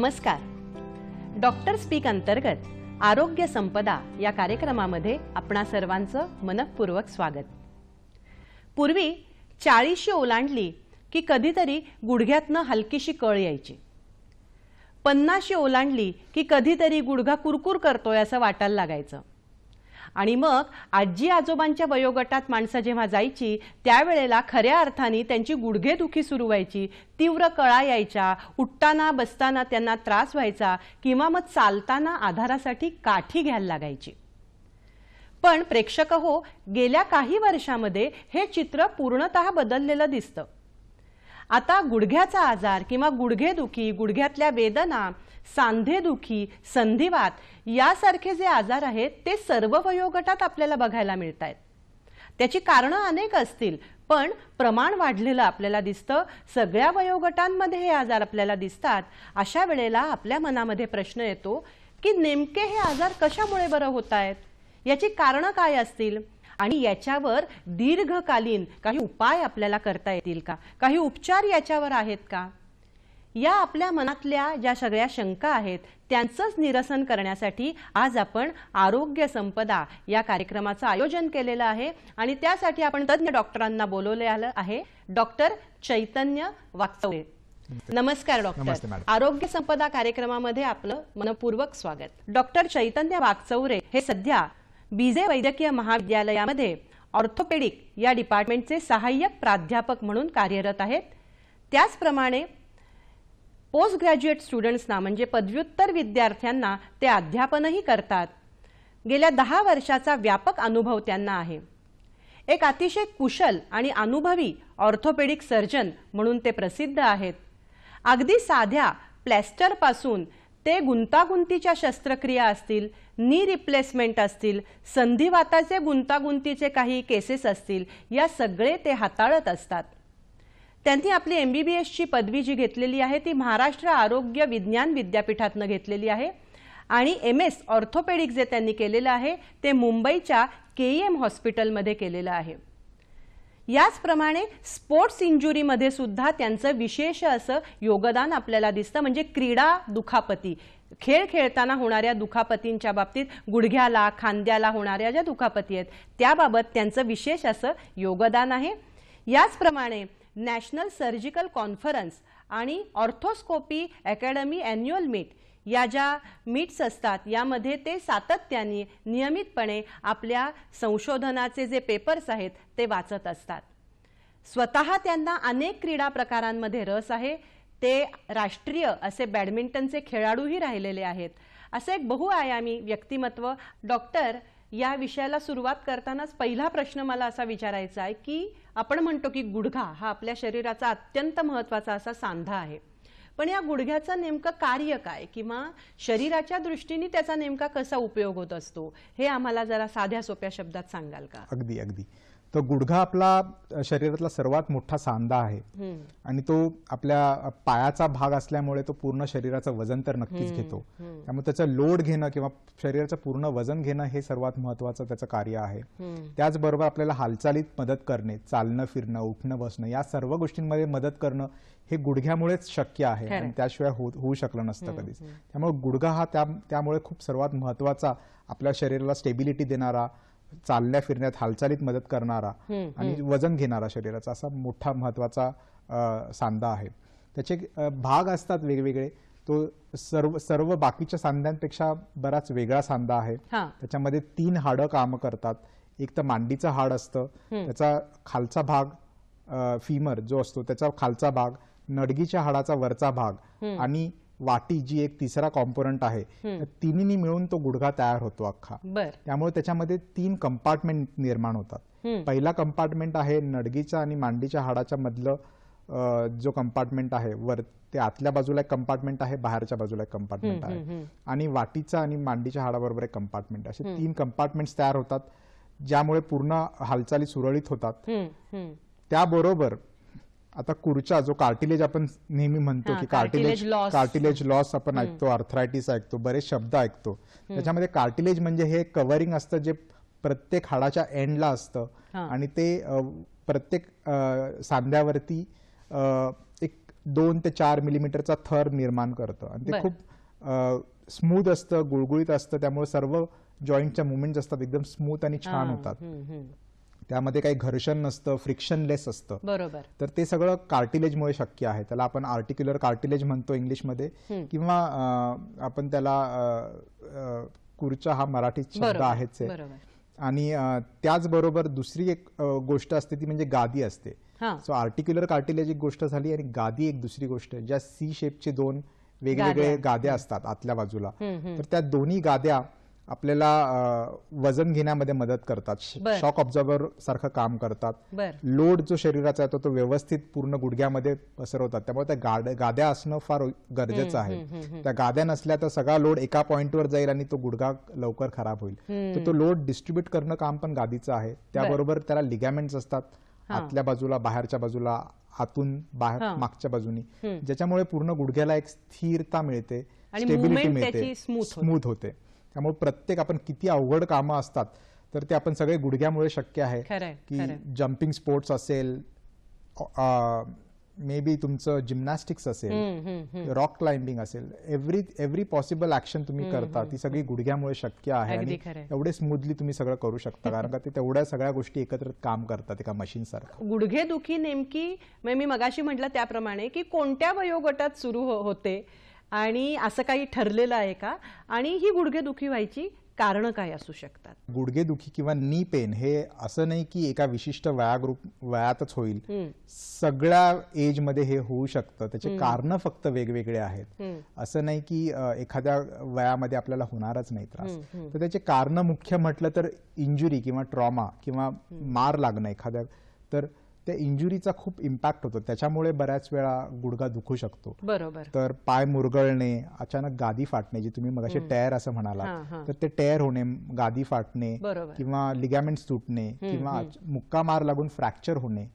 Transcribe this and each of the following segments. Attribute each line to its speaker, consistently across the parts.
Speaker 1: नमस्कार doctor speak अंतर्गत आरोग्य संपदा या कार्यक्रमामध्ये आपणा सर्वांचं मनपूर्वक स्वागत पूर्वी चाळीशी ओलांडली की कधीतरी गुडघ्यातनं हलकीशी कळ यायची पन्नाशी ओलांडली की कधीतरी गुडघा कुरकुर करतोय असं वाटायला लागायचं आणि मग आजी आजोबांच्या वयोगटात माणसं जेव्हा जायची त्यावेळेला खऱ्या अर्थाने त्यांची गुडघेदुखी सुरू व्हायची तीव्र कळा यायच्या उठताना बसताना त्यांना त्रास व्हायचा किंवा मग चालताना आधारासाठी काठी घ्यायला लागायची पण प्रेक्षक हो गेल्या काही वर्षामध्ये हे चित्र पूर्णत बदललेलं दिसतं आता गुडघ्याचा आजार किंवा गुडघेदुखी गुडघ्यातल्या वेदना सांधेदुखी संधिवात यासारखे जे आजार आहेत ते सर्व वयोगटात आपल्याला बघायला मिळत आहेत त्याची कारणं अनेक असतील पण प्रमाण वाढलेलं आपल्याला दिसतं सगळ्या वयोगटांमध्ये हे आजार आपल्याला दिसतात अशा वेळेला आपल्या मनामध्ये प्रश्न येतो की नेमके हे आजार कशामुळे बरं होत आहेत याची कारणं काय असतील आणि याच्यावर दीर्घकालीन काही उपाय आपल्याला करता येतील का काही उपचार याच्यावर आहेत का या आपल्या मनातल्या ज्या सगळ्या शंका आहेत त्यांचंच निरसन करण्यासाठी आज आपण आरोग्य संपदा या कार्यक्रमाचं आयोजन केलेलं आहे आणि त्यासाठी आपण तज्ज्ञ डॉक्टरांना बोलवले आलं आहे डॉक्टर चैतन्य वागचौरे नमस्कार डॉक्टर आरोग्य संपदा कार्यक्रमामध्ये आपलं मनपूर्वक स्वागत डॉक्टर चैतन्य वागचौरे हे सध्या बीजे वैद्यकीय महाविद्यालयामध्ये ऑर्थोपेडिक या डिपार्टमेंटचे सहाय्यक प्राध्यापक म्हणून कार्यरत आहेत त्याचप्रमाणे पोस्ट ग्रॅज्युएट स्टुडंट्सना म्हणजे पदव्युत्तर विद्यार्थ्यांना ते अध्यापनही करतात गेल्या दहा वर्षाचा व्यापक अनुभव त्यांना आहे एक अतिशय कुशल आणि अनुभवी ऑर्थोपेडिक सर्जन म्हणून ते प्रसिद्ध आहेत अगदी साध्या प्लॅस्टरपासून ते गुंतागुंतीच्या शस्त्रक्रिया असतील नी रिप्लेसमेंट असतील संधिवाताचे गुंतागुंतीचे काही केसेस असतील या सगळे ते हाताळत असतात त्यांनी आपली एम बी पदवी जी घेतलेली आहे ती महाराष्ट्र आरोग्य विज्ञान विद्यापीठातनं घेतलेली आहे आणि एम एस ऑर्थोपेडिक जे त्यांनी केलेलं आहे ते मुंबईच्या के ई एम हॉस्पिटलमध्ये केलेलं आहे याचप्रमाणे स्पोर्ट्स इंजुरीमध्ये सुद्धा त्यांचं विशेष असं योगदान आपल्याला दिसतं म्हणजे क्रीडा दुखापती खेळ खेळताना होणाऱ्या दुखापतींच्या बाबतीत गुडघ्याला खांद्याला होणाऱ्या ज्या दुखापती आहेत त्याबाबत त्यांचं विशेष असं योगदान आहे याचप्रमाणे नॅशनल सर्जिकल कॉन्फरन्स आणि ऑर्थोस्कोपी अकॅडमी ॲन्युअल मीट या ज्या मीट्स असतात यामध्ये ते सातत्याने नियमितपणे आपल्या संशोधनाचे जे पेपर्स आहेत ते वाचत असतात स्वतः त्यांना अनेक क्रीडा प्रकारांमध्ये रस आहे ते राष्ट्रीय असे बॅडमिंटनचे खेळाडूही राहिलेले आहेत असे एक बहुआयामी व्यक्तिमत्व डॉक्टर या विषयाला सुरुवात करतानाच पहिला प्रश्न मला असा विचारायचा आहे की आपण म्हणतो की गुडघा हा आपल्या शरीराचा अत्यंत महत्वाचा असा सांधा आहे पण या गुडघ्याचं नेमकं कार्य काय किंवा शरीराच्या दृष्टीने त्याचा नेमका कसा उपयोग होत असतो हे आम्हाला जरा साध्या सोप्या शब्दात सांगाल का
Speaker 2: अगदी अगदी तर गुडघा आपला शरीरातला सर्वात मोठा सांधा आहे आणि तो आपल्या पायाचा भाग असल्यामुळे तो पूर्ण शरीराचं वजन तर नक्कीच घेतो त्यामुळे त्याचं लोड घेणं किंवा शरीराचं पूर्ण वजन घेणं हे सर्वात महत्वाचं त्याचं कार्य आहे त्याचबरोबर आपल्याला हालचालीत मदत करणे चालणं फिरणं उठणं बसणं या सर्व गोष्टींमध्ये मदत करणं हे गुडघ्यामुळेच शक्य आहे आणि त्याशिवाय होऊ शकलं नसतं कधीच त्यामुळे गुडघा हा त्यामुळे खूप सर्वात महत्वाचा आपल्या शरीराला स्टेबिलिटी देणारा चालण्या फिरण्यात हालचालीत मदत करणारा आणि वजन घेणारा शरीराचा असा मोठा महत्वाचा सांधा आहे त्याचे भाग असतात वेगवेगळे तो सर्व सर्व बाकीच्या सांध्यांपेक्षा बराच वेगळा सांधा आहे त्याच्यामध्ये तीन हाडं काम करतात एक तर मांडीचं हाड असतं त्याचा खालचा भाग फीमर जो असतो त्याचा खालचा भाग नडगीच्या हाडाचा वरचा भाग आणि वाटी जी एक तिसरा कॉम्पोनंट आहे तिन्ही मिळून तो गुडघा तयार होतो अख्खा त्यामुळे त्याच्यामध्ये तीन कंपार्टमेंट निर्माण होतात पहिला कंपार्टमेंट आहे नडगीच्या आणि मांडीच्या हाडाच्या मधलं जो कंपार्टमेंट आहे वर ते आतल्या बाजूला एक कंपार्टमेंट आहे बाहेरच्या बाजूला एक कंपार्टमेंट आहे आणि वाटीचा आणि मांडीच्या हाडाबरोबर एक कंपार्टमेंट असे तीन कंपार्टमेंट्स तयार होतात ज्यामुळे पूर्ण हालचाली सुरळीत होतात त्याबरोबर आता कुर्चा जो कार्टिलेज आपण नेहमी म्हणतो की कार्टिलेज कार्टिलेज लॉस आपण ऐकतो आर्थरायटिस ऐकतो बरेच शब्द ऐकतो त्याच्यामध्ये कार्टिलेज म्हणजे हे कव्हरिंग असतं जे प्रत्येक हाडाच्या एंडला असतं आणि ते प्रत्येक सांध्यावरती एक दोन ते चार मिलीमीटरचा थर निर्माण करतं आणि ते खूप स्मूथ असतं गुळगुळीत असतं त्यामुळे सर्व जॉईंटच्या मुवमेंट असतात एकदम स्मूथ आणि छान होतात त्यामध्ये काही घर्षण नसतं फ्रिक्शनलेस असतं बरोबर तर ते सगळं कार्टिलेजमुळे शक्य आहे त्याला आपण आर्टिक्युलर कार्टिलेज म्हणतो इंग्लिशमध्ये किंवा आपण त्याला कुर्चा हा मराठी शब्द आहेच आहे आणि त्याचबरोबर दुसरी एक गोष्ट असते ती म्हणजे गादी असते सो आर्टिक्युलर कार्टिलेज एक गोष्ट झाली आणि गादी एक दुसरी गोष्ट ज्या सी शेपचे दोन वेगवेगळे गाद्या असतात आतल्या बाजूला तर त्या दोन्ही गाद्या आपल्याला वजन घेण्यामध्ये मदत करतात शॉक ऑब्झर्वर सारखं काम करतात लोड जो शरीराचा येतो तो व्यवस्थित पूर्ण गुडघ्यामध्ये पसरवतात त्यामुळे त्या गाद्या असणं फार गरजेचं आहे त्या गाद्या नसल्या तर सगळा लोड एका पॉइंटवर जाईल आणि तो गुडघा लवकर खराब होईल तर तो लोड डिस्ट्रीब्युट करणं काम पण गादीचं आहे त्याबरोबर त्याला लिगॅमेंट्स असतात आतल्या बाजूला बाहेरच्या बाजूला आतून बाहेर मागच्या बाजूनी ज्याच्यामुळे पूर्ण गुडघ्याला एक स्थिरता मिळते स्टेबिलिटी मिळते स्मूथ होते त्यामुळे प्रत्येक आपण किती अवघड कामं असतात तर ते आपण सगळे गुडघ्यामुळे शक्य आहे की जम्पिंग स्पोर्ट्स असेल मे बी तुमचं जिमनॅस्टिक्स असेल रॉक क्लाइम्बिंग असेल एव्हरी एव्हरी पॉसिबल ऍक्शन तुम्ही करता ती सगळी गुडघ्यामुळे शक्य आहे आणि एवढे स्मूथली तुम्ही सगळं करू शकता कारण का ते तेवढ्या सगळ्या गोष्टी एकत्र काम करतात एका मशीन सारखं
Speaker 1: गुडघे दुखी नेमकी मी मगाशी म्हटलं त्याप्रमाणे की कोणत्या वयोगटात सुरू हो, होते आणि असं काही ठरलेलं आहे का आणि ही गुडघेदुखी व्हायची कारण काय असू शकतात
Speaker 2: गुडघेदुखी किंवा नी पेन हे असं नाही की एका विशिष्ट वया ग्रुप वयातच होईल सगळ्या एज मध्ये हे होऊ शकतं त्याचे कारण फक्त वेगवेगळे आहेत असं नाही की एखाद्या वयामध्ये आपल्याला होणारच नाही त्रास तर त्याचे कारण मुख्य म्हटलं तर इंजुरी किंवा ट्रॉमा किंवा मार लागणं एखाद्या तर त्या इंजुरीचा खूप इम्पॅक्ट होतो त्याच्यामुळे बऱ्याच वेळा गुडघा दुखू शकतो बरोबर तर पाय मुरगळणे अचानक गादी फाटणे जे तुम्ही असे टायर असं म्हणाला तर ते टायर होणे गादी फाटणे किंवा लिगॅमेंट तुटणे किंवा मुक्का मार लागून फ्रॅक्चर होणे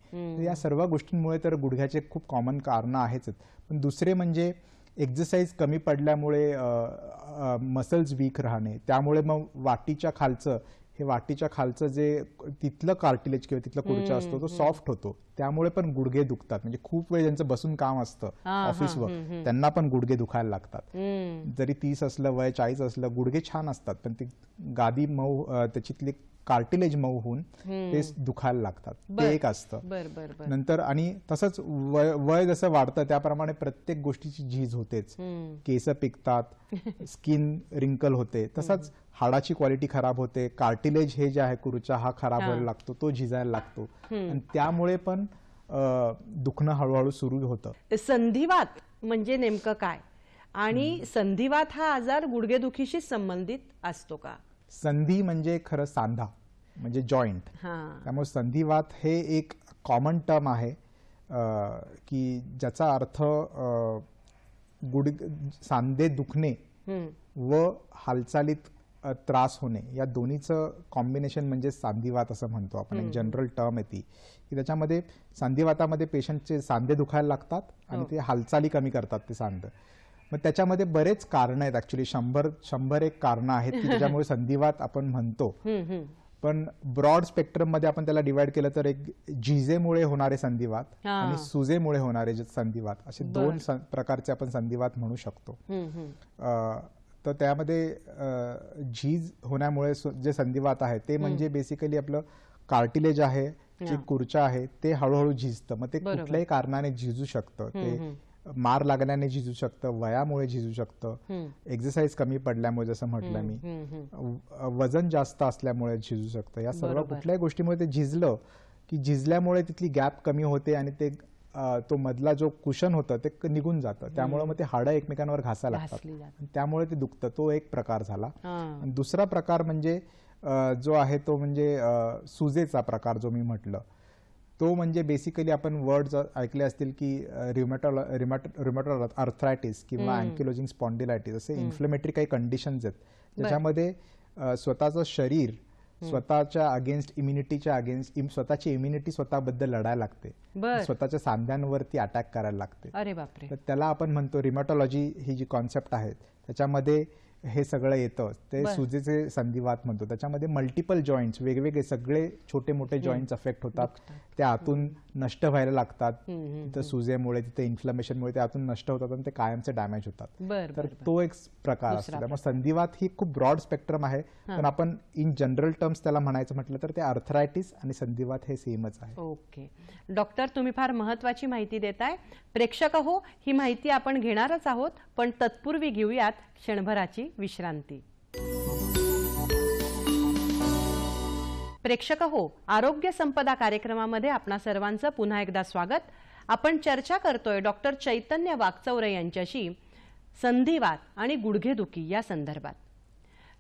Speaker 2: या सर्व गोष्टींमुळे तर गुडघ्याचे खूप कॉमन कारण आहेच पण दुसरे म्हणजे एक्झरसाईज कमी पडल्यामुळे मसल्स वीक राहणे त्यामुळे मग वाटीच्या खालचं हे वाटीच्या खालचं जे तिथलं कार्टिलेज किंवा तिथला खुर्चा असतो तो सॉफ्ट होतो त्यामुळे पण गुडघे दुखतात म्हणजे खूप वेळ ज्यांचं बसून काम असतं ऑफिसवर त्यांना पण गुडघे दुखायला लागतात जरी तीस असलं वय चाळीस असलं गुडघे छान असतात पण ती गादी मऊ त्याच्यातली कार्टिलेज मऊ होऊन ते दुखायला लागतात ते एक असतं नंतर आणि तसंच वय जसं वाढतं त्याप्रमाणे प्रत्येक गोष्टीची झीज होतेच केस पिकतात स्किन रिंकल होते तसंच हाडाची क्वालिटी खराब होते कार्टिलेज हे जे आहे कुरुचा हा खराब व्हायला लागतो तो झिजायला लागतो आणि त्यामुळे पण दुखणं हळूहळू सुरू होतं
Speaker 1: संधिवात म्हणजे नेमकं काय आणि संधिवात हा आजार गुडघेदुखीशी संबंधित असतो का
Speaker 2: संधी म्हणजे खरं सांधा म्हणजे जॉईंट त्यामुळे संधिवात हे एक कॉमन टर्म आहे की ज्याचा अर्थ गुड सांधे दुखणे व हालचालीत त्रास होणे या दोन्हीचं कॉम्बिनेशन म्हणजे सांधिवात असं म्हणतो आपण एक जनरल टर्म येते की त्याच्यामध्ये सांधिवातामध्ये पेशंटचे सांधे दुखायला लागतात आणि हो. ते हालचाली कमी करतात ते सांध मग त्याच्यामध्ये बरेच कारण आहेत ऍक्च्युली शंभर शंभर एक कारण आहेत की त्याच्यामुळे संधिवात आपण म्हणतो पण ब्रॉड स्पेक्ट्रम मध्ये आपण त्याला डिवाइड केलं तर एक जिजेमुळे होणारे संधिवात आणि सुजेमुळे होणारे संधिवात असे दोन प्रकारचे आपण संधिवात म्हणू शकतो तर त्यामध्ये झीज होण्यामुळे जे संधिवात आहे ते म्हणजे बेसिकली आपलं कार्टिलेज आहे जे कुर्चा आहे ते हळूहळू झिजतं मग ते कुठल्याही कारणाने झिजू शकतं ते मार लागल्याने झिजू शकतं वयामुळे झिजू शकतं एक्सरसाइज कमी पडल्यामुळे जसं म्हटलं मी वजन जास्त असल्यामुळे झिजू शकतं या सर्व कुठल्याही गोष्टीमुळे ते झिजलं की झिजल्यामुळे तिथली गॅप कमी होते आणि ते तो मधला जो कुशन होतं ते निघून जातं त्यामुळे मग ते हाडं एकमेकांवर घासा लागतात त्यामुळे ते दुखतं तो एक प्रकार झाला दुसरा प्रकार म्हणजे जो आहे तो म्हणजे सुजेचा प्रकार जो मी म्हटलं तो म्हणजे बेसिकली आपण वर्ड ऐकले असतील की रिमॅटॉल रिमॅटो अर्थरायटिस किंवा अँकिलोजिंग स्पॉन्डिलायटिस असे इन्फ्लेमेटरी काही कंडिशन्स आहेत ज्याच्यामध्ये स्वतःचं शरीर स्वतःच्या अगेन्स्ट इम्युनिटीच्या अगेन्स्ट स्वतःची इम्युनिटी स्वतःबद्दल लढायला लागते स्वतःच्या सांध्यांवरती अटॅक करायला लागते अरे बापरे तर त्याला आपण म्हणतो रिमॅटॉलॉजी ही जी कॉन्सेप्ट आहे त्याच्यामध्ये हे सगळं येतं ते सुजेचे संधिवात म्हणतो त्याच्यामध्ये मल्टिपल जॉईंट्स वेगवेगळे सगळे छोटे मोठे जॉईंट्स अफेक्ट होतात त्या आतून नष्ट व्हायला लागतात तिथं सुजेमुळे तिथे इन्फ्लमेशनमुळे त्यातून नष्ट होतात आणि ते कायमचे डॅमेज होतात तर तो एक प्रकार असतो त्यामुळे संधिवात ही खूप ब्रॉड स्पेक्ट्रम आहे पण आपण इन जनरल टर्म्स त्याला म्हणायचं म्हटलं तर ते अर्थरायटिस आणि संधिवात हे सेमच आहे ओके
Speaker 1: डॉक्टर तुम्ही फार महत्वाची माहिती देताय प्रेक्षक हो ही माहिती आपण घेणारच आहोत पण तत्पूर्वी घेऊयात क्षणभराची विश्रांती प्रेक्षक हो आरोग्य संपदा कार्यक्रमामध्ये आपणा सर्वांचं पुन्हा एकदा स्वागत आपण चर्चा करतोय डॉक्टर चैतन्य वाघचौरे यांच्याशी संधिवात आणि गुडघेदुखी या संदर्भात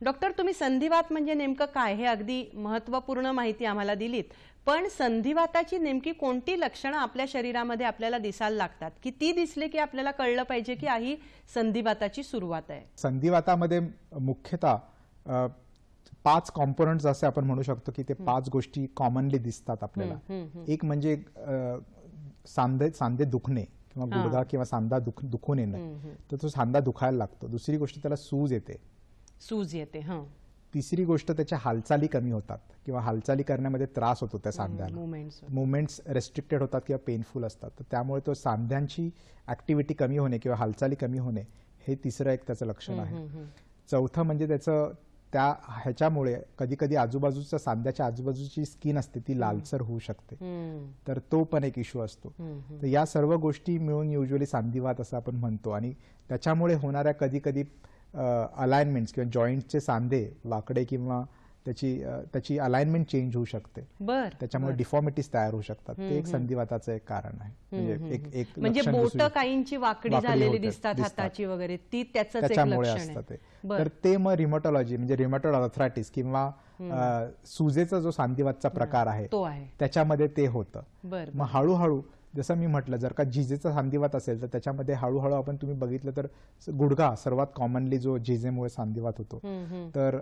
Speaker 1: डॉक्टर तुम्ही संधिवात म्हणजे नेमकं काय हे अगदी महत्त्वपूर्ण माहिती आम्हाला दिलीत पण संधिवाताची नेमकी कोणती लक्षणं आपल्या शरीरामध्ये आपल्याला दिसायला लागतात की ती दिसली की आपल्याला कळलं पाहिजे की ही संधिवाताची सुरुवात आहे
Speaker 2: संधिवातामध्ये मुख्यतः पाच कॉम्पोनंट असे आपण म्हणू शकतो की ते पाच गोष्टी कॉमनली दिसतात आपल्याला एक म्हणजे सांधे सांधे दुखणे किंवा गुडघा किंवा सांधा दुख दुखून येणं तर तो सांधा दुखायला लागतो दुसरी गोष्ट त्याला सूज येते
Speaker 1: सूज येते हां
Speaker 2: तिसरी गोष्ट त्याच्या हालचाली कमी होतात किंवा हालचाली करण्यामध्ये त्रास होतो त्या सांध्याला मुवमेंट्स रेस्ट्रिक्टेड होतात किंवा पेनफुल असतात तर त्यामुळे तो सांध्यांची ऍक्टिव्हिटी कमी होणे किंवा हालचाली कमी होणे हे तिसरं एक त्याचं लक्षण आहे चौथं म्हणजे त्याचं त्या ह्याच्यामुळे कधी कधी आजूबाजूच्या सांध्याच्या आजूबाजूची स्किन असते ती लालसर होऊ शकते तर तो पण एक इश्यू असतो तर या सर्व गोष्टी मिळून युजली सांधिवात असं आपण म्हणतो आणि त्याच्यामुळे होणाऱ्या कधी कधी अलाइनमेंट्स किंवा जॉईंटचे सांधे वाकडे किंवा त्याची त्याची अलाइनमेंट चेंज होऊ शकते त्याच्यामुळे डिफॉर्मिटीज तयार होऊ शकतात ते एक संधिवाताचं एक कारण आहे म्हणजे एक म्हणजे बोट
Speaker 1: काहींची वाकडी झालेली दिसतात हाताची वगैरे ती
Speaker 3: त्याच्यामुळे असतात
Speaker 2: तर ते मग रिमोटॉलॉजी म्हणजे रिमोटोल अर्थरायटिस किंवा सुजेचा जो सांधिवातचा प्रकार आहे त्याच्यामध्ये ते होतं मग हळूहळू जसं मी म्हटलं जर का जिजेचा सांधिवात असेल तर त्याच्यामध्ये हळूहळू आपण तुम्ही बघितलं तर गुडघा सर्वात कॉमनली जो जिजेमुळे सांधिवात होतो तर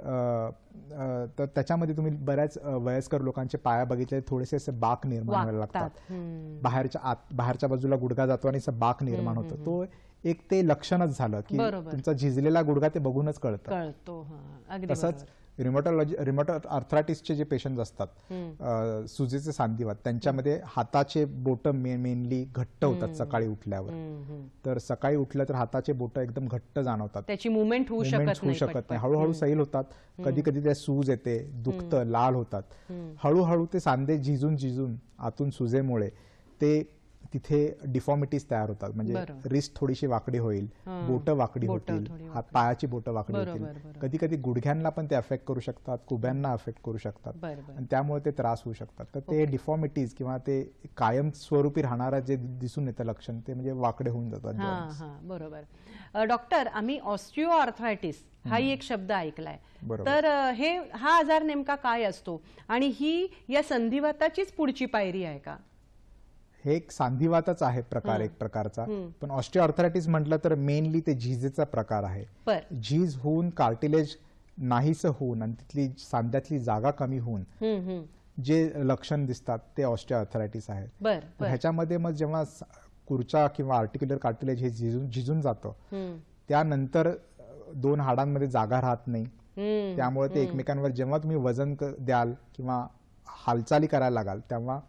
Speaker 2: तर त्याच्यामध्ये तुम्ही बऱ्याच वयस्कर लोकांचे पाया बघितले थोडेसे असे बाक निर्माण व्हायला लागतात बाहेरच्या आत बाहेरच्या बाजूला गुडघा जातो आणि असं बाक निर्माण होतो तो एक ते लक्षणच झालं की तुमचा झिजलेला गुडघा ते बघूनच कळतं तसंच रिमोटॉलॉजी रिमोटो आर्थरायटिसचे जे पेशंट
Speaker 3: असतात
Speaker 2: सुजेचे सांधिवात त्यांच्यामध्ये हाताचे बोट मेनली घट्ट होतात सकाळी उठल्यावर तर सकाळी उठल्या तर हाताचे बोट एकदम घट्ट जाणवतात
Speaker 1: त्याची मुवमेंट होऊ शकत नाही हळूहळू
Speaker 2: सैल होतात कधी कधी त्या सूज येते दुखत लाल होतात हळूहळू ते सांधे झिजून झिजून आतून सुजेमुळे ते तिथे डिफॉर्मिटीज तयार होतात म्हणजे रिस्ट थोडीशी वाकडी होईल बोट वाकडी होतील पायाची बोट वाकडी होतील कधी कधी गुडघ्यांना पण ते अफेक्ट करू शकतात कुब्यांना अफेक्ट करू शकतात आणि त्यामुळे ते त्रास होऊ शकतात तर ते डिफॉर्मिटीज किंवा ते कायम स्वरूपी राहणारा जे दिसून येतं लक्षण ते म्हणजे वाकडे होऊन जातात
Speaker 1: बरोबर डॉक्टर आम्ही ऑस्ट्रिओ आर्थरायटिस हाही एक शब्द ऐकलाय तर हे हा आजार नेमका काय असतो आणि ही या संधिवाताचीच पुढची पायरी आहे का
Speaker 2: हे एक सांधिवातच आहे प्रकार एक प्रकारचा पण ऑस्टिओआर्थरायटिस म्हटलं तर मेनली ते झिजेचा प्रकार आहे झीज होऊन कार्टिलेज नाहीस होऊन आणि तिथली सांध्यातली जागा कमी होऊन जे लक्षण दिसतात ते ऑस्टिओआर्थरायटिस आहे ह्याच्यामध्ये मग जेव्हा कुर्चा किंवा आर्टिक्युलर कार्टिलेज हे झिजून झिजून जातं त्यानंतर दोन हाडांमध्ये जागा राहत
Speaker 3: नाही त्यामुळे ते एकमेकांवर
Speaker 2: जेव्हा तुम्ही वजन द्याल किंवा हालचाली करायला लागाल तेव्हा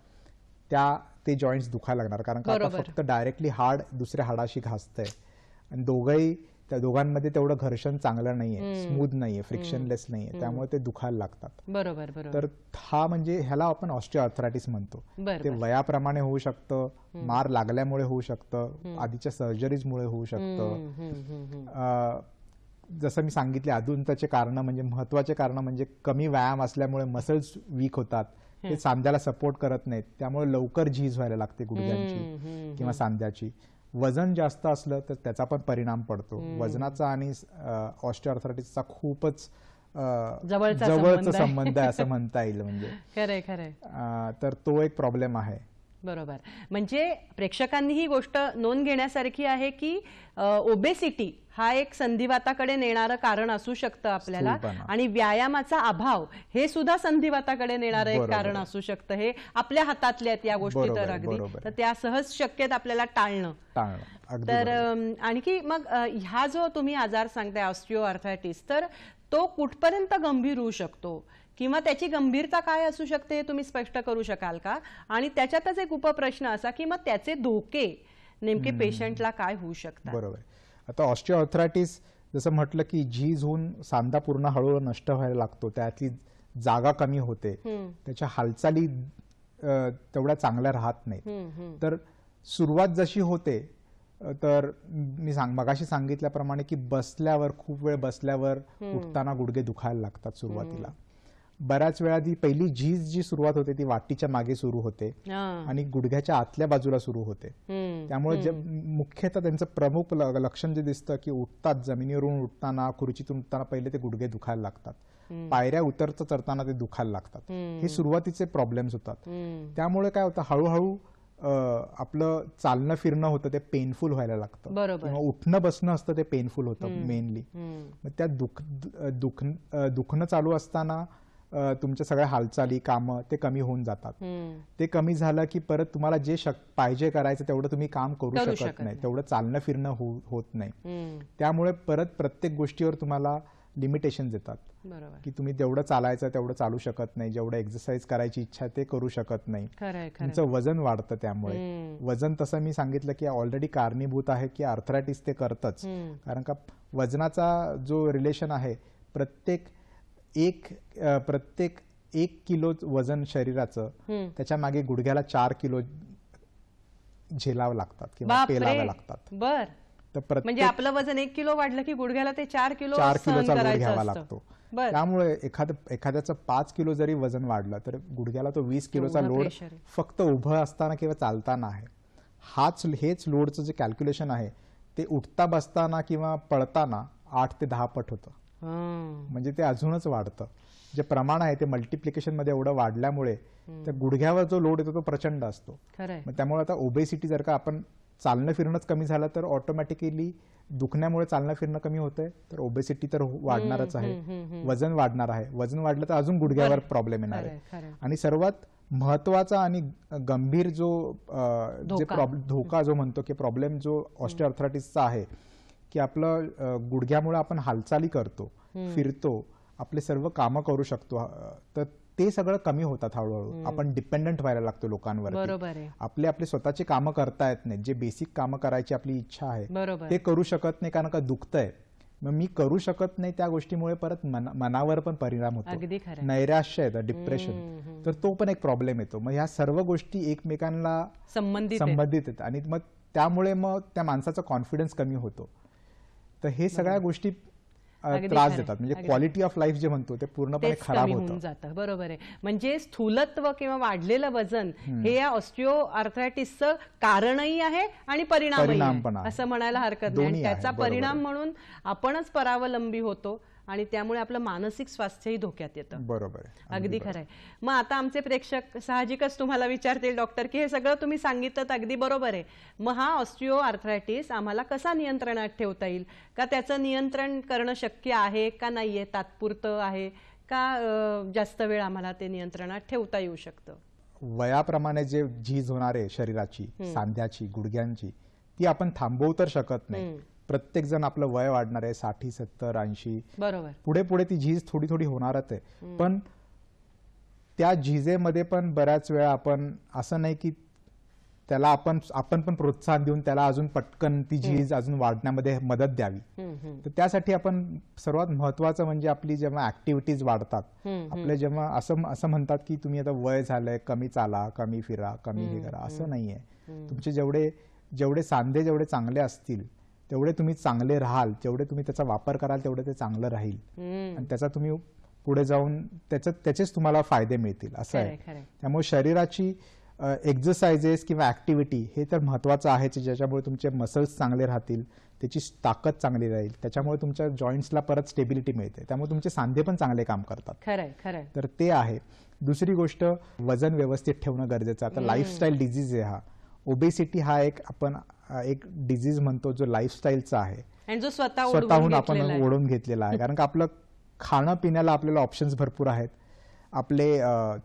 Speaker 2: त्या ते जॉईंट्स दुखायला लागणार कारण का फक्त डायरेक्टली हाड दुसऱ्या हाडाशी घासतंय आणि दोघंही त्या दोघांमध्ये तेवढं घर्षण चांगलं नाहीये स्मूथ नाहीये फ्रिक्शनलेस नाहीये त्यामुळे ते दुखायला लागतात बरोबर तर हा म्हणजे ह्याला आपण ऑस्टिओआर्थरायटिस म्हणतो ते वयाप्रमाणे होऊ शकतं मार लागल्यामुळे होऊ शकतं आधीच्या सर्जरीजमुळे होऊ
Speaker 3: शकतं
Speaker 2: जसं मी सांगितले त्याचे कारण म्हणजे महत्वाचे कारण म्हणजे कमी व्यायाम असल्यामुळे मसल्स वीक होतात ते सांध्याला सपोर्ट करत नाहीत त्यामुळे लवकर झीज व्हायला लागते गुडघ्यांची किंवा सांध्याची वजन जास्त असलं तर त्याचा पण परिणाम पडतो वजनाचा आणि ऑस्टिओआर्थरायटिसचा खूपच जवळचा संबंध आहे असं म्हणता येईल म्हणजे तर तो एक प्रॉब्लेम आहे
Speaker 1: बरोबर म्हणजे प्रेक्षकांनी ही गोष्ट नोंद घेण्यासारखी आहे की ओबेसिटी हा एक संधिवाताकडे नेणारं कारण असू शकतं आपल्याला आणि व्यायामाचा अभाव हे सुद्धा संधिवाताकडे नेणारं एक कारण असू शकतं हे आपल्या हातातल्या आहेत या गोष्टी तर अगदी तर त्या सहज शक्यत आपल्याला टाळणं तर आणखी मग ह्या जो तुम्ही आजार सांगताय ऑस्ट्रिओ तर तो कुठपर्यंत गंभीर होऊ शकतो किंवा त्याची गंभीरता काय असू शकते हे तुम्ही स्पष्ट करू शकाल का आणि त्याच्यातच एक उपप्रश्न असा की मग त्याचे धोके नेमके पेशंटला काय होऊ शकतात
Speaker 2: बरोबर आता ऑस्ट्रिओथरायटीस जसं म्हटलं की झीज होऊन सांदा पूर्ण हळूहळू नष्ट व्हायला लागतो त्यातली जागा कमी होते
Speaker 3: त्याच्या
Speaker 2: हालचाली तेवढ्या चांगल्या राहत
Speaker 3: नाही तर
Speaker 2: सुरुवात जशी होते तर मी सांग मगाशी सांगितल्याप्रमाणे की बसल्यावर खूप वेळ बसल्यावर उठताना गुडघे दुखायला लागतात सुरुवातीला बऱ्याच वेळा ती पहिली झीज जी सुरुवात होते ती वाटीच्या मागे सुरू होते आणि गुडघ्याच्या आतल्या बाजूला सुरू होते त्यामुळे मुख्यतः त्यांचं प्रमुख लक्षण जे दिसतं की उठतात जमिनीवरून उठताना खुर्चीतून उठताना पहिले ते गुडघे दुखायला लागतात पायऱ्या उतरता चढताना ते दुखायला लागतात हे सुरुवातीचे प्रॉब्लेम्स होतात त्यामुळे काय होतं हळूहळू आपलं चालणं फिरणं होतं ते पेनफुल व्हायला लागतं किंवा उठणं बसणं असतं ते पेनफुल होतं मेनली त्या दुख दुखणं चालू असताना तुमच्या सगळ्या हालचाली कामं ते कमी होऊन जातात ते कमी झालं की परत तुम्हाला जे शक पाहिजे करायचं तेवढं तुम्ही काम करू शकत नाही तेवढं चालणं फिरणं हो, होत
Speaker 3: नाही
Speaker 2: त्यामुळे परत प्रत्येक गोष्टीवर तुम्हाला लिमिटेशन देतात की तुम्ही जेवढं चालायचं तेवढं चालू शकत नाही जेवढं एक्सरसाइज करायची इच्छा ते करू शकत नाही
Speaker 3: तुमचं
Speaker 2: वजन वाढतं त्यामुळे वजन तसं मी सांगितलं की ऑलरेडी कारणीभूत आहे की आर्थरायटिस ते करतच कारण का वजनाचा जो रिलेशन आहे प्रत्येक एक प्रत्येक एक किलो वजन शरीराचं त्याच्या मागे गुडघ्याला चार किलो झेलावं लागतात किंवा पेलावं लागतात बर तर म्हणजे आपलं
Speaker 1: वजन एक किलो वाढलं की गुडघ्याला ते चार किलो चार किलोचा लोड घ्यावा लागतो
Speaker 2: त्यामुळे एखाद एखाद्याचं पाच किलो जरी वजन वाढलं तर गुडघ्याला तो वीस किलोचा लोड फक्त उभं असताना किंवा चालताना आहे हाच हेच लोडचं जे कॅल्क्युलेशन आहे ते उठता बसताना किंवा पळताना आठ ते दहा पट होतं
Speaker 3: म्हणजे
Speaker 2: ते अजूनच वाढतं जे प्रमाण आहे ते मल्टिप्लिकेशन मध्ये एवढं वाढल्यामुळे त्या गुडघ्यावर जो लोड येतो तो प्रचंड असतो मग त्यामुळे आता ओबेसिटी जर का आपण चालणं फिरणंच कमी झालं तर ऑटोमॅटिकली दुखण्यामुळे चालणं फिरणं कमी होतंय तर ओबेसिटी तर हो- वाढणारच आहे वजन वाढणार आहे वजन वाढलं तर अजून गुडघ्यावर प्रॉब्लेम येणार आहे आणि सर्वात महत्वाचा आणि गंभीर जो जे धोका जो म्हणतो की प्रॉब्लेम जो ऑस्टिओआर्थरायटिसचा आहे की आपलं गुडघ्यामुळे आपण हालचाली करतो फिरतो आपले सर्व कामं करू शकतो तर ते सगळं कमी होतात हळूहळू आपण डिपेंडंट व्हायला लागतो लोकांवर आपले आपले स्वतःचे कामं करता येत नाहीत जे बेसिक कामं करायची आपली इच्छा आहे ते करू शकत नाही कारण का दुखतंय मग मी करू शकत नाही त्या गोष्टीमुळे परत मनावर पण परिणाम होतो नैराश्य येतं डिप्रेशन तर तो पण एक प्रॉब्लेम येतो मग ह्या सर्व गोष्टी एकमेकांना
Speaker 1: संबंधित संबंधित
Speaker 2: आहेत आणि मग त्यामुळे मग त्या माणसाचा कॉन्फिडन्स कमी होतो तर हे सगळ्या गोष्टी त्रास देतात म्हणजे क्वालिटी ऑफ लाईफ जे म्हणतो ते पूर्णपणे खराब होऊन
Speaker 1: जातं बरोबर आहे म्हणजे स्थूलत्व किंवा वाढलेलं वजन हे या ऑस्टिओ आर्थरायटिसचं कारणही आहे आणि परिणाम असं म्हणायला हरकत नाही त्याचा परिणाम म्हणून आपणच परावलंबी होतो आणि त्यामुळे आपलं मानसिक स्वास्थ्यही धोक्यात येतं
Speaker 3: बरोबर अगदी खरं
Speaker 1: आहे मग आता आमचे प्रेक्षक साहजिकच तुम्हाला विचारतील डॉक्टर की हे सगळं तुम्ही सांगितलं अगदी बरोबर आहे मग हा ऑस्ट्रिओ आम्हाला कसा नियंत्रणात ठेवता येईल का त्याचं नियंत्रण करणं शक्य आहे का नाहीये तात्पुरतं आहे का जास्त वेळ आम्हाला ते नियंत्रणात ठेवता येऊ शकतं
Speaker 2: वयाप्रमाणे जे झीज होणारे शरीराची सांध्याची गुडघ्यांची ती आपण थांबवू तर शकत नाही प्रत्येकजण आपलं वय वाढणार आहे साठी सत्तर ऐंशी बरोबर पुढे पुढे ती झीज थोडी थोडी होणारच आहे पण त्या झिजेमध्ये पण बऱ्याच वेळा आपण असं नाही की त्याला आपण आपण पण प्रोत्साहन देऊन त्याला अजून पटकन ती झीज अजून वाढण्यामध्ये मदत द्यावी तर त्यासाठी आपण सर्वात महत्वाचं म्हणजे आपली जेव्हा ऍक्टिव्हिटीज वाढतात आपले जेव्हा असं असं म्हणतात की तुम्ही आता वय झालंय कमी चाला कमी फिरा कमी हे करा असं नाहीये तुमचे जेवढे जेवढे सांधे जेवढे चांगले असतील तेवढे तुम्ही चांगले राहाल जेवढे तुम्ही त्याचा वापर कराल तेवढे ते चांगलं राहील आणि त्याचा तुम्ही पुढे जाऊन त्याच्या त्याचेच तुम्हाला फायदे मिळतील असं आहे त्यामुळे शरीराची एक्झरसाइजेस किंवा ऍक्टिव्हिटी हे तर महत्त्वाचं की ज्याच्यामुळे तुमचे मसल्स चांगले राहतील त्याची ताकद चांगली राहील त्याच्यामुळे तुमच्या जॉईंट्सला परत स्टेबिलिटी मिळते त्यामुळे तुमचे सांधे पण चांगले काम करतात खरं खरं तर ते आहे दुसरी गोष्ट वजन व्यवस्थित ठेवणं गरजेचं आता लाईफस्टाईल डिझीज आहे हा ओबेसिटी हा एक आपण एक डिझीज म्हणतो जो लाईफस्टाईलचा आहे
Speaker 1: स्वतःहून आपण
Speaker 2: ओढून घेतलेला आहे कारण का आपलं खाणं पिण्याला आपल्याला ऑप्शन्स भरपूर आहेत आपले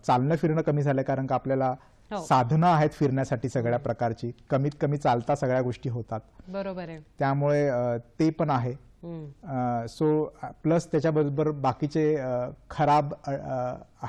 Speaker 2: चालणं फिरणं कमी झालं कारण का आपल्याला हो. साधनं आहेत फिरण्यासाठी सगळ्या प्रकारची कमीत कमी चालता सगळ्या गोष्टी होतात बरोबर आहे त्यामुळे ते पण आहे सो प्लस त्याच्याबरोबर बाकीचे खराब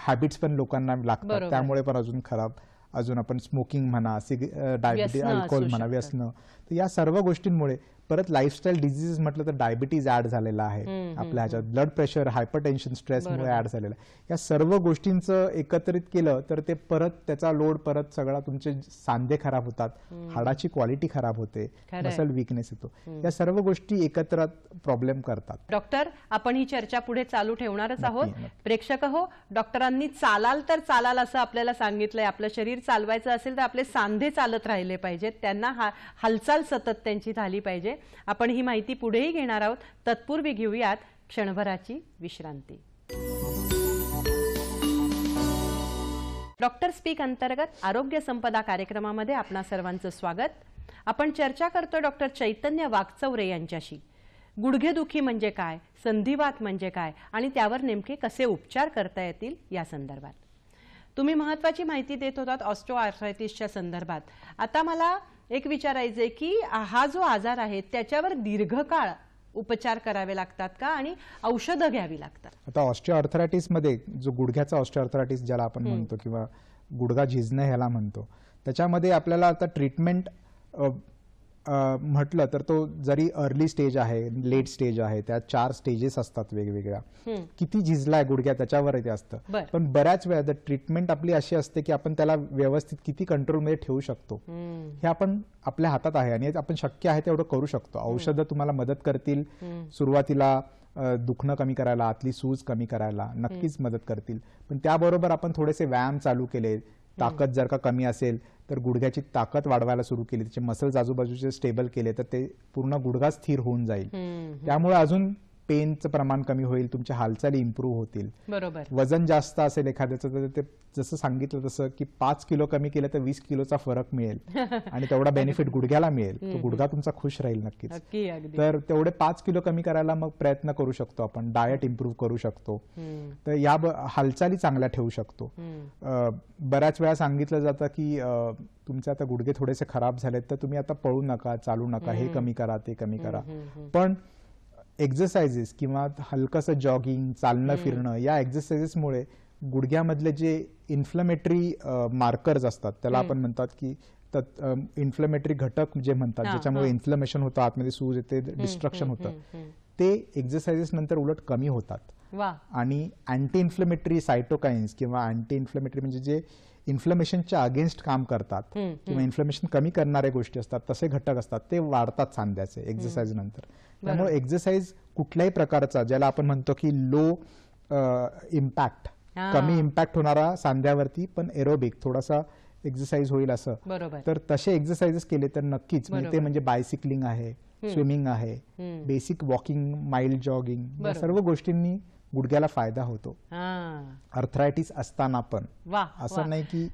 Speaker 2: हॅबिट्स पण लोकांना लागतात त्यामुळे पण अजून खराब अजून आपण स्मोकिंग म्हणा सिग डायबिटी अल्कोहोल म्हणा व्यसन तर या सर्व गोष्टींमुळे परत लाईफस्टाईल डिझिजेस म्हटलं तर डायबिटीज ऍड झालेला आहे आपल्या ह्याच्यात ब्लड प्रेशर हायपरटेन्शन स्ट्रेसमुळे ऍड झालेलं आहे या सर्व गोष्टींचं एकत्रित केलं तर ते परत त्याचा लोड परत सगळा तुमचे सांधे खराब होतात हाडाची क्वालिटी खराब होते मसल विकनेस येतो या सर्व गोष्टी एकत्र प्रॉब्लेम करतात
Speaker 1: डॉक्टर आपण ही चर्चा पुढे चालू ठेवणारच आहोत प्रेक्षक हो डॉक्टरांनी चालाल तर चालाल असं आपल्याला सांगितलंय आपलं शरीर चालवायचं असेल तर आपले सांधे चालत राहिले पाहिजेत त्यांना हालचाल हालचाल सतत त्यांची झाली पाहिजे आपण ही माहिती पुढेही घेणार आहोत तत्पूर्वी घेऊयात क्षणभराची विश्रांती डॉक्टर स्पीक अंतर्गत आरोग्य संपदा कार्यक्रमामध्ये आपणा सर्वांचं स्वागत आपण चर्चा करतो डॉक्टर चैतन्य वाघचौरे यांच्याशी गुडघेदुखी म्हणजे काय संधिवात म्हणजे काय आणि त्यावर नेमके कसे उपचार करता येतील या संदर्भात तुम्ही महत्त्वाची माहिती देत होतात ऑस्ट्रो संदर्भात आता मला एक विचारायचे की हा जो आजार आहे त्याच्यावर दीर्घकाळ उपचार करावे लागतात का आणि औषधं घ्यावी लागतात
Speaker 2: आता मध्ये जो गुडघ्याचा ऑस्टिओआर्थरायटिस ज्याला आपण म्हणतो किंवा गुडघा झिजणं ह्याला म्हणतो त्याच्यामध्ये आपल्याला आता ट्रीटमेंट म्हटलं तर तो जरी अर्ली स्टेज आहे लेट स्टेज आहे त्या चार स्टेजेस असतात वेगवेगळ्या किती झिजलाय गुडघ्या त्याच्यावर ते असतं पण बऱ्याच वेळा ट्रीटमेंट आपली अशी असते की आपण त्याला व्यवस्थित किती कंट्रोलमध्ये ठेवू शकतो हे आपण आपल्या हातात आहे आणि आपण शक्य आहे तेवढं करू शकतो औषधं तुम्हाला मदत करतील सुरुवातीला दुखणं कमी करायला आतली सूज कमी करायला नक्कीच मदत करतील पण त्याबरोबर आपण थोडेसे व्यायाम चालू केले ताकद जर का कमी असेल तर गुडघ्याची ताकद वाढवायला सुरू केली त्याचे मसल्स आजूबाजूचे स्टेबल केले तर ते पूर्ण गुडघा स्थिर होऊन जाईल त्यामुळे अजून पेनचं प्रमाण कमी होईल तुमच्या हालचाली इम्प्रूव्ह होतील बरोबर वजन जास्त असेल एखाद्याचं तर ते जसं सांगितलं तसं की पाच किलो कमी केलं तर वीस किलोचा फरक मिळेल आणि तेवढा बेनिफिट गुडघ्याला मिळेल तो गुडघा तुमचा खुश राहील नक्कीच तर तेवढे पाच किलो कमी करायला मग प्रयत्न करू शकतो आपण डायट इम्प्रूव्ह करू शकतो तर या हालचाली चांगल्या ठेवू शकतो बऱ्याच वेळा सांगितलं जातं की तुमचे आता गुडघे थोडेसे खराब झालेत तर तुम्ही आता पळू नका चालू नका हे कमी करा ते कमी करा पण एक्सरसाइजेस किंवा हलकंसं जॉगिंग चालणं फिरणं या एक्झरसायझेसमुळे गुडघ्यामधले जे इन्फ्लमेटरी मार्कर्स असतात त्याला आपण म्हणतात की इन्फ्लमेटरी घटक जे म्हणतात ज्याच्यामुळे इन्फ्लमेशन होतं आतमध्ये सूज येते डिस्ट्रक्शन होतं ते एक्सरसाइजेस नंतर उलट कमी होतात आणि अँटी इन्फ्लमेटरी सायटोकाइन्स किंवा अँटी इन्फ्लमेटरी म्हणजे जे इन्फ्लमेशनच्या अगेन्स्ट काम करतात किंवा इन्फ्लमेशन कमी करणाऱ्या गोष्टी असतात तसे घटक असतात ते वाढतात सांध्याचे एक्झरसाइज नंतर त्यामुळे एक्झरसाइज कुठल्याही प्रकारचा ज्याला आपण म्हणतो की लो इम्पॅक्ट कमी इम्पॅक्ट होणारा सांध्यावरती पण एरोबिक थोडासा एक्झरसाइज होईल असं तर तसे एक्झरसाइजेस केले तर नक्कीच ते म्हणजे बायसिकलिंग आहे स्विमिंग आहे बेसिक वॉकिंग माइल्ड जॉगिंग या सर्व गोष्टींनी गुडघ्याला फायदा होतो अर्थरायटीस असताना पण असं नाही की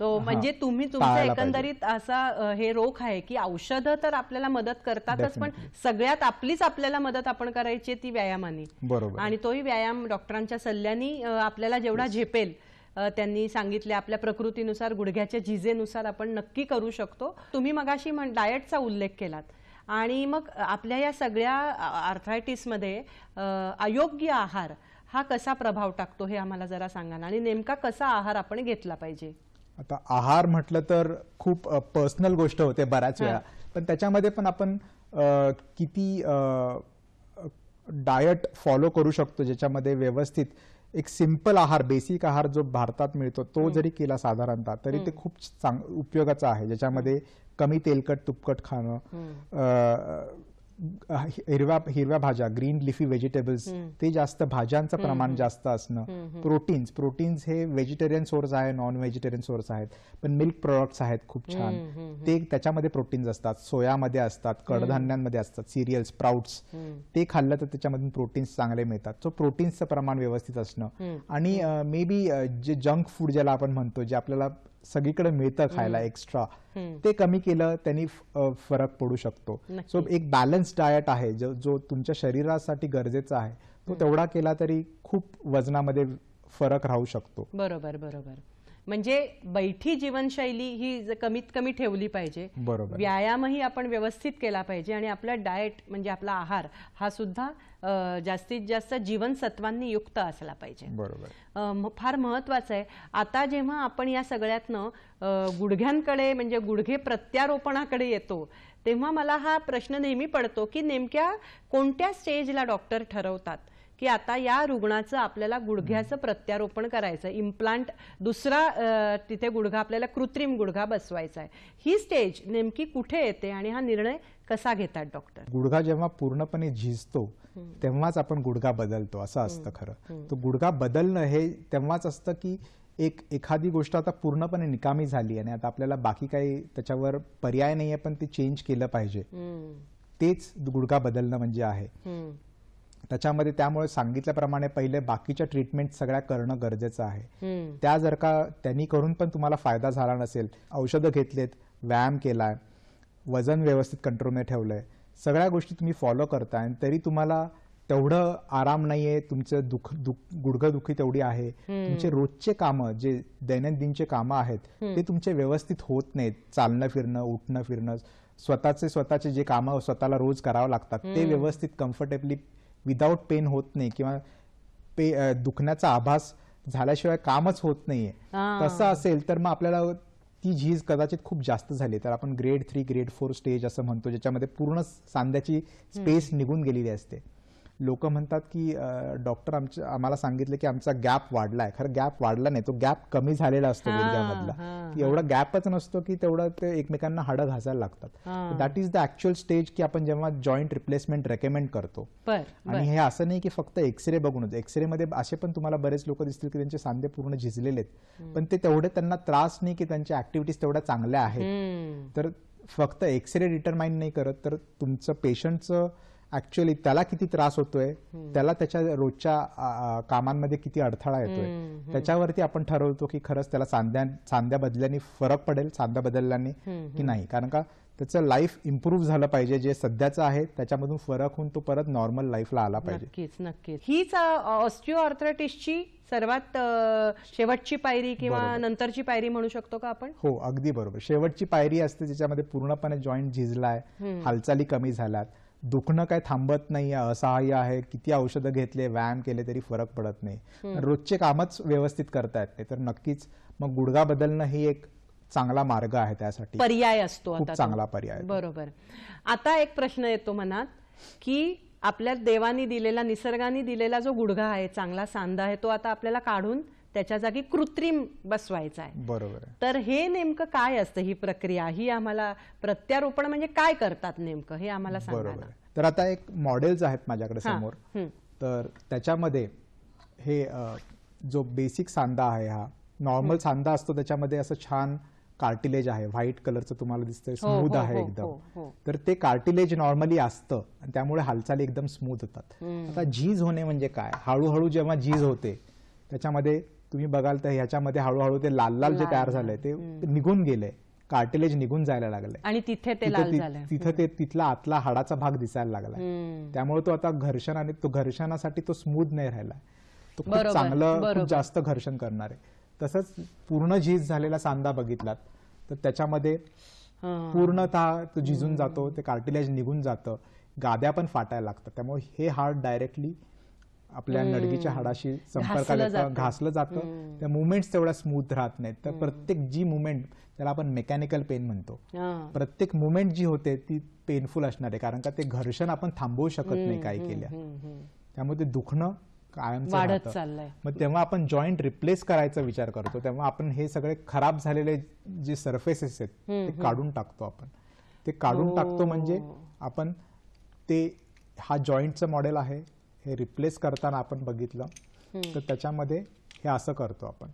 Speaker 1: तो म्हणजे तुम्ही तुमच्या एकंदरीत असा हे रोख आहे की औषधं तर आपल्याला मदत करतातच पण सगळ्यात आपलीच आपल्याला मदत आपण करायची ती व्यायामाने बरोबर आणि तोही व्यायाम डॉक्टरांच्या सल्ल्याने आपल्याला जेवढा झेपेल त्यांनी सांगितले आपल्या प्रकृतीनुसार गुडघ्याच्या झिजेनुसार आपण नक्की करू शकतो तुम्ही मगाशी म्हण डाएटचा उल्लेख केलात आणि मग आपल्या या सगळ्या आर्थरायटिसमध्ये अयोग्य आहार हा कसा प्रभाव टाकतो हे आम्हाला जरा सांगा आणि नेमका कसा आहार आपण घेतला पाहिजे
Speaker 2: आता आहार म्हटलं तर खूप पर्सनल गोष्ट होते बऱ्याच वेळा पण त्याच्यामध्ये पण आपण किती डायट फॉलो करू शकतो ज्याच्यामध्ये व्यवस्थित एक सिंपल आहार बेसिक आहार जो भारतात मिळतो तो जरी केला साधारणतः तरी ते खूप चांग उपयोगाचा आहे ज्याच्यामध्ये कमी तेलकट तुपकट खाणं हिरव्या हिरव्या भाज्या ग्रीन लिफी व्हेजिटेबल्स ते जास्त भाज्यांचं प्रमाण जास्त असणं प्रोटीन्स प्रोटीन्स हे व्हेजिटेरियन सोर्स आहे नॉन व्हेजिटेरियन सोर्स आहेत पण मिल्क प्रोडक्ट्स आहेत खूप छान ते त्याच्यामध्ये प्रोटीन्स असतात सोयामध्ये असतात कडधान्यांमध्ये असतात सिरियल्स प्राऊट्स ते खाल्लं तर त्याच्यामधून प्रोटीन्स चांगले मिळतात सो प्रोटीन्सचं प्रमाण व्यवस्थित असणं आणि may B J junk food ज्याला आपण म्हणतो जे आपल्याला सगळीकडे मिळतं खायला एक्स्ट्रा ते कमी केलं त्यांनी फरक पडू शकतो सो एक बॅलन्स डायट आहे जो जो तुमच्या शरीरासाठी गरजेचा आहे तो तेवढा केला तरी खूप वजनामध्ये फरक राहू शकतो
Speaker 1: बरोबर बरोबर म्हणजे बैठी जीवनशैली ही कमीत कमी ठेवली पाहिजे
Speaker 3: व्यायामही
Speaker 1: आपण व्यवस्थित केला पाहिजे आणि आपला डाएट म्हणजे आपला आहार हा सुद्धा जास्तीत जास्त जीवनसत्वांनी युक्त असला पाहिजे बरोबर फार महत्वाचं आहे आता जेव्हा आपण या सगळ्यातनं गुडघ्यांकडे म्हणजे गुडघे प्रत्यारोपणाकडे येतो तेव्हा मला हा प्रश्न नेहमी पडतो की नेमक्या कोणत्या स्टेजला डॉक्टर ठरवतात की आता या रुग्णाचं आपल्याला गुडघ्याचं प्रत्यारोपण करायचं इम्प्लांट दुसरा तिथे गुडघा आपल्याला कृत्रिम गुडघा बसवायचा आहे ही स्टेज नेमकी कुठे येते आणि हा निर्णय कसा घेतात डॉक्टर
Speaker 2: गुडघा जेव्हा पूर्णपणे झिजतो तेव्हाच आपण गुडघा बदलतो असं असतं खरं तर गुडघा बदलणं हे तेव्हाच असतं की एक एखादी गोष्ट आता पूर्णपणे निकामी झाली आणि आता आपल्याला बाकी काही त्याच्यावर पर्याय नाही आहे पण ते चेंज केलं पाहिजे तेच गुडघा बदलणं म्हणजे आहे त्याच्यामध्ये त्यामुळे सांगितल्याप्रमाणे पहिले बाकीच्या ट्रीटमेंट सगळ्या करणं गरजेचं आहे त्या जर का त्यांनी करून पण तुम्हाला फायदा झाला नसेल औषधं घेतलेत व्यायाम केलाय वजन व्यवस्थित कंट्रोलमध्ये ठेवलंय सगळ्या गोष्टी तुम्ही फॉलो करताय आणि तरी तुम्हाला तेवढं आराम नाहीये तुमचं दुख दुख गुडघादुखी तेवढी आहे तुमचे रोजचे कामं जे दैनंदिनचे कामं आहेत ते तुमचे व्यवस्थित होत नाहीत चालणं फिरणं उठणं फिरणं स्वतःचे स्वतःचे जे कामं स्वतःला रोज करावं लागतात ते व्यवस्थित कम्फर्टेबली विदाउट पेन होत नाही किंवा पे दुखण्याचा आभास झाल्याशिवाय कामच होत नाहीये तसं असेल तर मग आपल्याला ती झीज कदाचित खूप जास्त झाली तर आपण grade three grade four stage असं म्हणतो ज्याच्यामध्ये पूर्ण सांध्याची स्पेस निघून गेलेली असते लोक म्हणतात की डॉक्टर आमच्या आम्हाला सांगितले की आमचा गॅप वाढला आहे खरं गॅप वाढला नाही तो गॅप कमी झालेला असतो मुलग्यामधला एवढा गॅपच नसतो की तेवढं ते एकमेकांना हाडं घासायला लागतात that is the actual stage की आपण जेव्हा जॉईंट रिप्लेसमेंट रेकमेंड करतो
Speaker 3: आणि हे
Speaker 2: असं नाही की फक्त एक्सरे बघूनच एक्सरे मध्ये असे पण तुम्हाला बरेच लोक दिसतील की त्यांचे सांधे पूर्ण झिजलेले आहेत पण ते तेवढे त्यांना त्रास नाही की त्यांच्या ऍक्टिव्हिटीज तेवढ्या चांगल्या
Speaker 3: आहेत
Speaker 2: तर फक्त एक्सरे डिटरमाइन नाही करत तर तुमचं पेशंटचं ऍक्च्युअली त्याला किती त्रास होतोय त्याला त्याच्या रोजच्या कामांमध्ये किती अडथळा येतोय त्याच्यावरती आपण ठरवतो की खरंच त्याला सांध्या सांध्या बदल्याने फरक पडेल सांध्या बदलल्याने की नाही कारण का त्याचं लाईफ इम्प्रूव्ह झालं पाहिजे जे सध्याचं आहे त्याच्यामधून फरक होऊन तो परत नॉर्मल लाईफला आला पाहिजे नक्कीच नक्कीच
Speaker 1: हीच ऑस्टिओआर्थरायटिसची सर्वात शेवटची पायरी किंवा नंतरची पायरी म्हणू शकतो का आपण
Speaker 2: हो अगदी बरोबर शेवटची पायरी असते ज्याच्यामध्ये पूर्णपणे जॉईंट झिजलाय हालचाली कमी झाल्यात दुखणं काय थांबत नाही असहाय्य आहे किती औषधं घेतले व्यायाम केले तरी फरक पडत नाही रोजचे कामच व्यवस्थित करता येत नाही तर नक्कीच मग गुडघा बदलणं ही एक चांगला मार्ग आहे त्यासाठी पर्याय असतो आता चांगला पर्याय
Speaker 1: बरोबर आता एक प्रश्न येतो मनात की आपल्या देवानी दिलेला निसर्गाने दिलेला जो गुडघा आहे चांगला सांदा आहे तो आता आपल्याला काढून त्याच्या जागी कृत्रिम बसवायचा आहे बरोबर तर हे नेमकं काय असतं ही प्रक्रिया ही आम्हाला प्रत्यारोपण म्हणजे काय करतात नेमकं हे आम्हाला बरोबर
Speaker 2: तर आता एक मॉडेल्स आहेत माझ्याकडे समोर तर त्याच्यामध्ये हे जो बेसिक सांदा आहे हा नॉर्मल सांदा असतो त्याच्यामध्ये असं छान कार्टिलेज आहे व्हाईट कलरचं तुम्हाला दिसतंय स्मूथ हो, हो, आहे हो, एकदम तर ते कार्टिलेज नॉर्मली असतं आणि त्यामुळे हालचाली एकदम स्मूथ होतात आता झीज होणे म्हणजे काय हळूहळू जेव्हा झीज होते त्याच्यामध्ये तुम्ही बघाल तर ह्याच्यामध्ये हळूहळू ते लाल लाल जे तयार झाले ते निघून गेले कार्टिलेज निघून जायला लागले आणि तिथे ते लाल झाले तिथे ते तिथला आतला हाडाचा भाग दिसायला लागला त्यामुळे तो आता घर्षण आणि तो घर्षणासाठी तो स्मूथ नाही राहिला तो खूप चांगलं खूप जास्त घर्षण करणार आहे तसंच पूर्ण झीज झालेला सांदा बघितलात तर त्याच्यामध्ये
Speaker 3: पूर्णतः
Speaker 2: तो झिजून जातो ते कार्टिलेज निघून जातं गाद्या पण फाटायला लागतात त्यामुळे हे हाड डायरेक्टली आपल्या नडगीच्या हाडाशी संपर्काला घासलं जातं त्या मुवमेंट तेवढ्या स्मूथ राहत नाहीत तर प्रत्येक जी मुवमेंट त्याला आपण मेकॅनिकल पेन म्हणतो प्रत्येक मुवमेंट जी होते ती पेनफुल असणार आहे कारण का ते घर्षण आपण थांबवू शकत नाही काय केल्या त्यामुळे दुखणं कायम मग तेव्हा आपण जॉईंट रिप्लेस करायचा विचार करतो तेव्हा आपण हे सगळे खराब झालेले जे सर्फेसेस आहेत ते काढून टाकतो आपण ते काढून हो. टाकतो म्हणजे आपण ते हा जॉईंटचं मॉडेल आहे हे रिप्लेस करताना आपण बघितलं तर त्याच्यामध्ये हे असं करतो आपण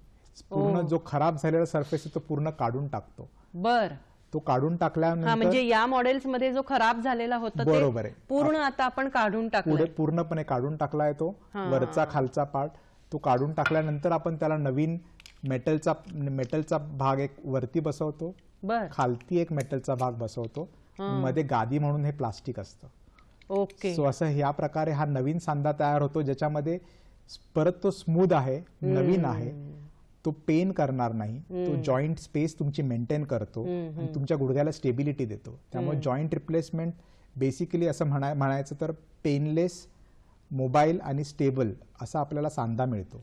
Speaker 2: पूर्ण जो खराब झालेला सरफेस तो पूर्ण काढून टाकतो बर तो काढून टाकल्यानंतर म्हणजे या
Speaker 1: मध्ये जो खराब झालेला होता बरोबर आहे पूर्ण आता आपण काढून टाकतो
Speaker 2: पूर्णपणे काढून टाकलाय तो वरचा खालचा पार्ट तो काढून टाकल्यानंतर आपण त्याला नवीन मेटलचा मेटलचा भाग एक वरती बसवतो खालती एक मेटलचा भाग बसवतो मध्ये गादी म्हणून हे प्लास्टिक असतं ओके सो असं ह्या प्रकारे हा नवीन सांधा तयार होतो ज्याच्यामध्ये परत तो स्मूथ आहे नवीन आहे तो पेन करणार नाही तो जॉईंट स्पेस तुमची मेंटेन करतो आणि तुमच्या गुडघ्याला स्टेबिलिटी देतो त्यामुळे जॉईंट रिप्लेसमेंट बेसिकली असं म्हणा म्हणायचं तर पेनलेस मोबाईल आणि स्टेबल असा आपल्याला सांधा मिळतो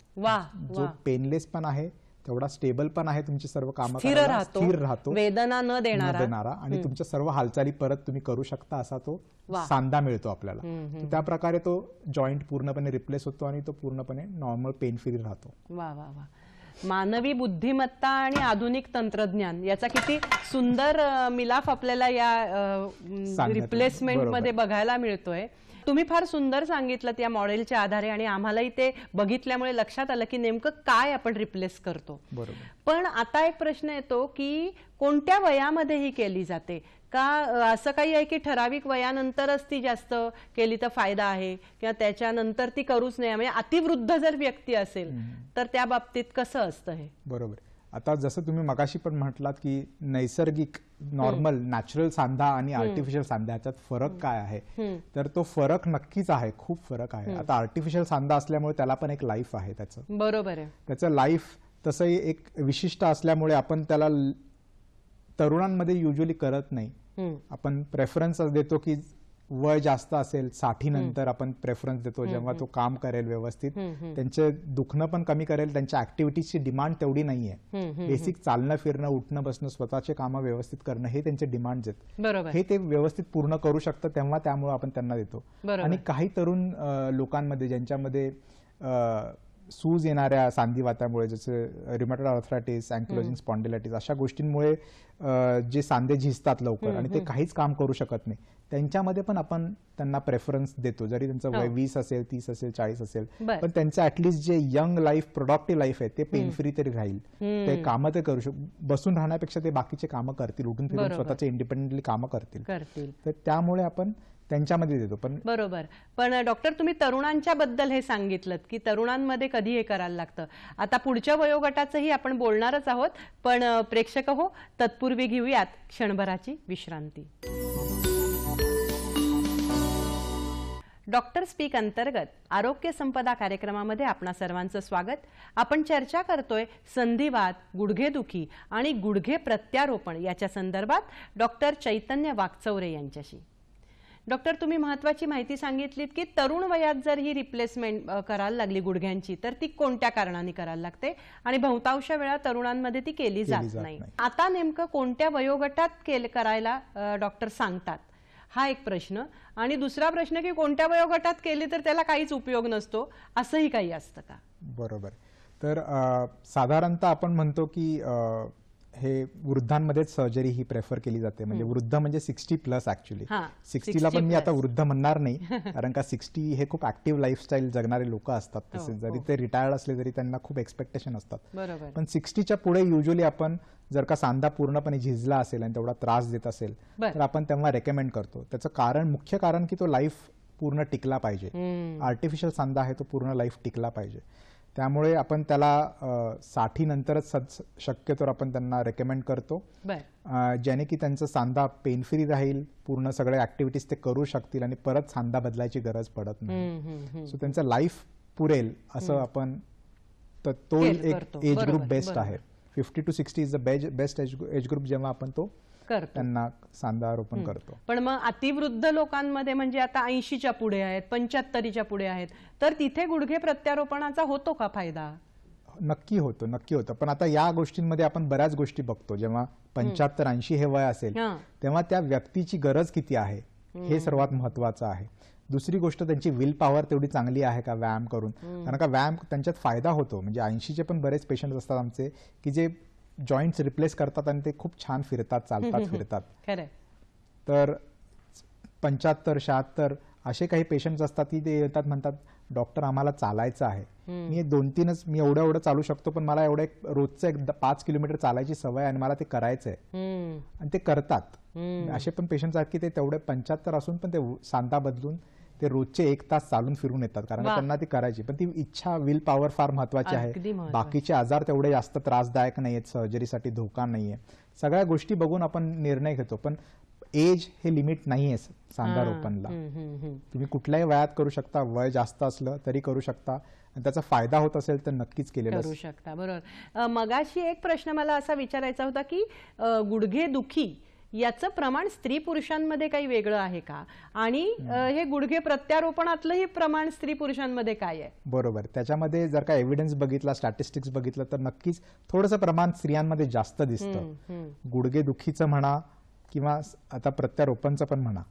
Speaker 2: जो पेनलेस पण आहे तेवढा स्टेबल पण आहे तुमची सर्व काम स्थिर राहतो वेदना
Speaker 1: न देणारा देणारा
Speaker 2: आणि तुमच्या सर्व हालचाली परत तुम्ही करू शकता असा तो सांदा मिळतो आपल्याला त्या प्रकारे तो जॉईंट पूर्णपणे रिप्लेस होतो आणि तो पूर्णपणे नॉर्मल पेन फ्री राहतो
Speaker 1: वा वा वा मानवी बुद्धिमत्ता आणि आधुनिक तंत्रज्ञान याचा किती सुंदर मिलाफ आपल्याला या रिप्लेसमेंट मध्ये बघायला मिळतोय तुम्ही फार सुंदर सांगितलं त्या मॉडेलच्या आधारे आणि आम्हालाही ते बघितल्यामुळे लक्षात आलं की नेमकं काय आपण रिप्लेस करतो पण आता एक प्रश्न येतो की कोणत्या वयामध्ये ही केली जाते का असं काही आहे की ठराविक वयानंतरच ती जास्त केली तर फायदा आहे किंवा त्याच्यानंतर ती करूच नाही म्हणजे अतिवृद्ध जर व्यक्ती असेल तर त्या बाबतीत कसं असतं हे
Speaker 2: बरोबर आता जसं तुम्ही मगाशी पण म्हटलात की नैसर्गिक नॉर्मल नॅचरल सांधा आणि आर्टिफिशियल सांधा याच्यात फरक काय आहे तर तो फरक नक्कीच आहे खूप फरक आहे आता आर्टिफिशियल सांधा असल्यामुळे त्याला पण एक लाईफ आहे त्याचं बरोबर आहे त्याचं लाईफ तसंही एक विशिष्ट असल्यामुळे आपण त्याला तरुणांमध्ये युजली करत नाही आपण प्रेफरन्स देतो की वय जास्त असेल साठी नंतर आपण प्रेफरन्स देतो जेव्हा तो काम करेल व्यवस्थित त्यांचे दुखणं पण कमी करेल त्यांच्या ऍक्टिव्हिटीजची डिमांड तेवढी नाहीये बेसिक चालणं फिरणं उठणं बसणं स्वतःचे कामं व्यवस्थित करणं हे त्यांचे डिमांड
Speaker 3: आहेत हे ते
Speaker 2: व्यवस्थित पूर्ण करू शकतं तेव्हा त्यामुळे आपण त्यांना देतो आणि काही तरुण लोकांमध्ये ज्यांच्यामध्ये सूज येणाऱ्या सांधिवातामुळे जसं रिमॅटॉड ऑर्थरायटिस अँक्लोजिंग स्पॉन्डिलायटिस अशा गोष्टींमुळे जे सांधे झिजतात लवकर आणि ते काहीच काम करू शकत नाही त्यांच्यामध्ये पण आपण त्यांना प्रेफरन्स देतो जरी त्यांचं वय हो. वीस असेल तीस असेल चाळीस असेल पण त्यांचं ऍटलीस्ट जे यंग लाईफ प्रोडक्टिव्ह लाईफ आहे ते पेन फ्री तरी राहील ते काम ते करू शक बसून राहण्यापेक्षा ते बाकीचे कामं करतील उठून फिरून स्वतःचे इंडिपेंडेंटली कामं करतील तर त्यामुळे आपण त्यांच्यामध्ये देतो पण
Speaker 1: बरोबर पण डॉक्टर तुम्ही तरुणांच्या बद्दल हे सांगितलं की तरुणांमध्ये कधी हे करायला लागतं आता पुढच्या वयोगटाचंही आपण बोलणारच आहोत पण प्रेक्षक हो तत्पूर्वी घेऊयात क्षणभराची विश्रांती डॉक्टर स्पीक अंतर्गत आरोग्य संपदा कार्यक्रमामध्ये आपणा सर्वांचं स्वागत आपण चर्चा करतोय संधिवात गुडघेदुखी आणि गुडघे प्रत्यारोपण याच्या संदर्भात डॉक्टर चैतन्य वागचौरे यांच्याशी डॉक्टर तुम्ही महत्वाची माहिती सांगितलीत की तरुण वयात जर ही रिप्लेसमेंट करायला लागली गुडघ्यांची तर ती कोणत्या कारणाने करायला लागते आणि बहुतांश वेळा तरुणांमध्ये ती केली जात नाही आता नेमकं कोणत्या वयोगटात केल करायला डॉक्टर सांगतात हा एक प्रश्न आणि दुसरा प्रश्न की कोणत्या वयोगटात केली तर त्याला काहीच उपयोग नसतो असंही काही असतं का
Speaker 2: बरोबर तर साधारणतः आपण म्हणतो की हे वृद्धांमध्येच सर्जरी ही प्रेफर केली जाते म्हणजे वृद्ध म्हणजे सिक्स्टी प्लस ऍक्च्युली सिक्स्टीला पण मी आता वृद्ध म्हणणार नाही कारण का सिक्स्टी हे खूप ऍक्टिव्ह लाईफस्टाईल जगणारे लोक असतात हो, तसे जरी हो. ते रिटायर्ड असले तरी त्यांना खूप एक्सपेक्टेशन असतात पण सिक्स्टीच्या पुढे युजली आपण जर का सांधा पूर्णपणे झिजला असेल आणि तेवढा त्रास देत असेल तर आपण तेव्हा रेकमेंड करतो त्याचं कारण मुख्य कारण की तो लाईफ पूर्ण टिकला पाहिजे आर्टिफिशियल सांधा आहे तो पूर्ण लाईफ टिकला पाहिजे त्यामुळे आपण त्याला साठीनंतरच शक्यतो आपण त्यांना रेकमेंड करतो ज्याने की त्यांचा सांधा पेन फ्री राहील पूर्ण सगळ्या ऍक्टिव्हिटीज ते करू शकतील आणि परत सांधा बदलायची गरज पडत नाही सो त्यांचं लाईफ पुरेल असं आपण तर तो एक एज ग्रुप बेस्ट आहे fifty to sixty is the best age age group जेव्हा आपण तो त्यांना सांधा करतो
Speaker 1: पण मग अतिवृद्ध लोकांमध्ये म्हणजे आता ऐंशीच्या पुढे आहेत पंच्याहत्तरीच्या पुढे आहेत तर तिथे गुडघे प्रत्यारोपणाचा होतो का फायदा
Speaker 2: नक्की होतो नक्की होतं पण आता या गोष्टींमध्ये आपण बऱ्याच गोष्टी बघतो जेव्हा पंच्याहत्तर ऐंशी हे वय असेल तेव्हा त्या व्यक्तीची गरज किती आहे हे सर्वात महत्वाचं आहे दुसरी गोष्ट त्यांची विल पॉवर तेवढी चांगली आहे का व्यायाम करून कारण का व्यायाम त्यांच्यात फायदा होतो म्हणजे ऐंशीचे पण बरेच पेशंट असतात आमचे की जे जॉईंट्स रिप्लेस करतात आणि ते खूप छान फिरतात चालतात फिरतात तर पंच्याहत्तर शहात्तर असे काही पेशंट असतात की ते येतात म्हणतात डॉक्टर आम्हाला चालायचं आहे मी दोन तीनच मी एवढं एवढं चालू शकतो पण मला एवढं एक रोजचं एक पाच किलोमीटर चालायची सवय आणि मला ते करायचं आहे आणि ते करतात असे पण पेशंट्स आहेत की ते तेवढे पंच्याहत्तर असून पण ते सांधा बदलून ते रोजचे एक तास चालून फिरून येतात कारण त्यांना ती करायची पण ती इच्छा विल पॉवर फार महत्वाची आहे बाकीचे आजार तेवढे जास्त त्रासदायक नाहीयेत सर्जरीसाठी धोका नाहीये सगळ्या गोष्टी बघून आपण निर्णय घेतो पण एज हे लिमिट नाहीये सांगा ओपनला तुम्ही कुठल्याही वयात करू शकता वय जास्त असलं तरी करू शकता आणि त्याचा फायदा होत असेल तर नक्कीच केलेला करू
Speaker 1: शकता बरोबर मगाशी एक प्रश्न मला असा विचारायचा होता की गुडघे दुखी याचं प्रमाण स्त्री पुरुषांमध्ये काही वेगळं आहे का आणि हे गुडघे प्रत्यारोपणातलं प्रमाण स्त्री पुरुषांमध्ये काय आहे
Speaker 2: बरोबर त्याच्यामध्ये जर का एव्हिडन्स बघितला स्टॅटिस्टिक्स बघितलं तर नक्कीच थोडंसं प्रमाण स्त्रियांमध्ये जास्त दिसतं गुडघे दुखीचं म्हणा किंवा आता प्रत्यारोपणचं पण म्हणा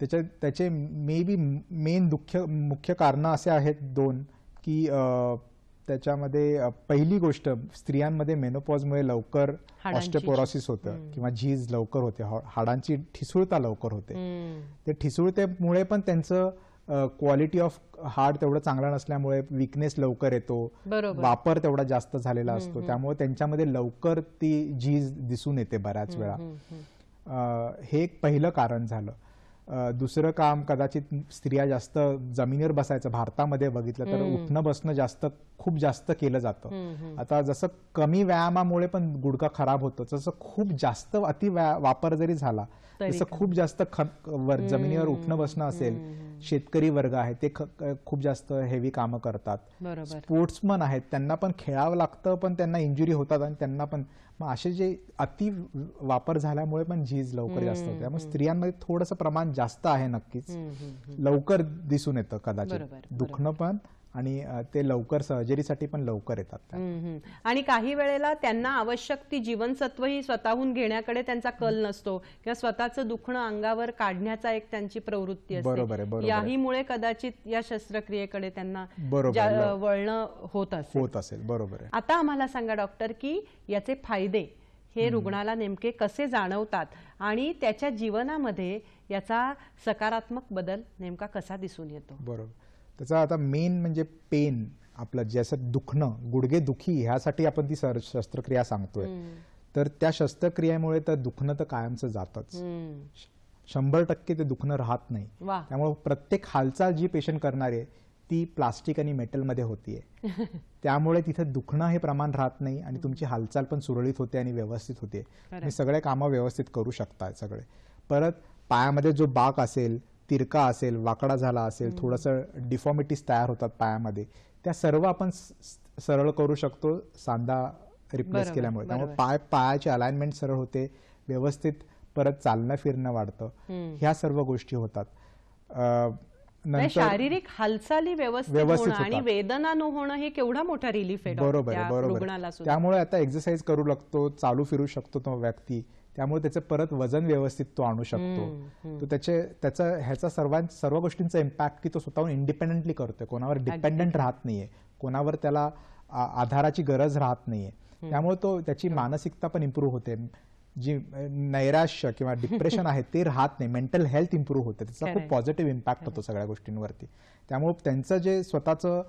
Speaker 2: त्याच्या त्याचे मे बी मेन दुःख मुख्य कारण असे आहेत दोन की त्याच्यामध्ये पहिली गोष्ट स्त्रियांमध्ये मेनोपॉजमुळे लवकर ऑस्टेपोरॉसिस होतं किंवा झीज लवकर होते हाडांची ठिसूळता लवकर होते ते ठिसूळतेमुळे पण त्यांचं क्वालिटी ऑफ हार्ट तेवढं चांगला नसल्यामुळे विकनेस लवकर येतो वापर तेवढा जास्त झालेला असतो त्यामुळे त्यांच्यामध्ये लवकर ती झीज दिसून येते बऱ्याच वेळा हे एक पहिलं कारण झालं दुसरं काम कदाचित स्त्रिया जास्त जमिनीवर बसायचं भारतामध्ये बघितलं तर उठणं बसणं जास्त खूप जास्त केलं जातं आता जसं कमी व्यायामामुळे पण गुडखा खराब होतो जसं खूप जास्त अति वापर जरी झाला तसं खूप जास्त वर जमिनीवर उठणं बसणं असेल शेतकरी वर्ग आहे ते खूप जास्त हेवी कामं करतात स्पोर्ट्समन आहेत त्यांना पण खेळावं लागतं पण त्यांना इंजुरी होतात आणि त्यांना पण मग असे जे अति वापर झाल्यामुळे पण झीज लवकर जास्त होते त्यामुळे स्त्रियांमध्ये थोडंसं प्रमाण जास्त आहे नक्कीच लवकर दिसून येतं कदाचित दुखणं पण आणि ते लवकर सर्जरीसाठी पण लवकर येतात
Speaker 1: आणि काही वेळेला त्यांना आवश्यक ती जीवनसत्व ही स्वतःहून घेण्याकडे त्यांचा कल नसतो किंवा स्वतःचं दुखणं अंगावर काढण्याचा एक त्यांची प्रवृत्ती असते बरोबर याहीमुळे कदाचित या शस्त्रक्रियेकडे त्यांना वळणं
Speaker 2: होत असेल होत असेल बरोबर
Speaker 1: आता आम्हाला सांगा डॉक्टर की याचे फायदे हे रुग्णाला नेमके कसे जाणवतात आणि त्याच्या जीवनामध्ये याचा सकारात्मक बदल नेमका कसा दिसून येतो
Speaker 2: बरोबर त्याचा आता मेन म्हणजे पेन आपलं ज्याचं दुखणं गुडघे दुखी ह्यासाठी आपण ती शस्त्रक्रिया सांगतोय तर त्या शस्त्रक्रियेमुळे तर दुखणं तर कायमचं जातच शंभर टक्के ते दुखणं राहत नाही त्यामुळे प्रत्येक हालचाल जी पेशंट करणार आहे ती प्लास्टिक आणि मेटलमध्ये होतीये त्यामुळे तिथे दुखणं हे प्रमाण राहत नाही आणि तुमची हालचाल पण सुरळीत होते आणि व्यवस्थित होते तुम्ही सगळे कामं व्यवस्थित करू शकता सगळे परत पायामध्ये जो बाक असेल तिरका असेल वाकडा झाला असेल थोडस डिफॉर्मिटीज तयार होतात पायामध्ये त्या सर्व आपण सरळ करू शकतो सांदा रिप्लेस केल्यामुळे त्यामुळे पाय पायाचे अलाइनमेंट सरळ होते व्यवस्थित परत चालणं फिरणं वाढतं ह्या सर्व गोष्टी होतात शारीरिक
Speaker 1: हालचाली व्यवस्थित आणि वेदना न होणं हे केवढा मोठा रिलीफ आहे बरोबर बरोबर त्यामुळे
Speaker 2: आता एक्सरसाइज करू लागतो चालू फिरू शकतो तो व्यक्ती त्यामुळे त्याचं परत वजन व्यवस्थित तो आणू शकतो तर त्याचे त्याचा ह्याचा सर्वां सर्व गोष्टींचा इम्पॅक्ट की तो स्वतःहून इंडिपेंडेंटली करतोय कोणावर डिपेंडंट राहत नाहीये कोणावर त्याला आधाराची गरज राहत नाहीये त्यामुळे तो त्याची मानसिकता पण इम्प्रूव्ह होते जी नैराश्य किंवा डिप्रेशन आहे ते राहत नाही मेंटल हेल्थ इम्प्रूव्ह होते त्याचा खूप पॉझिटिव्ह इम्पॅक्ट होतो सगळ्या गोष्टींवरती त्यामुळे त्यांचं जे स्वतःचं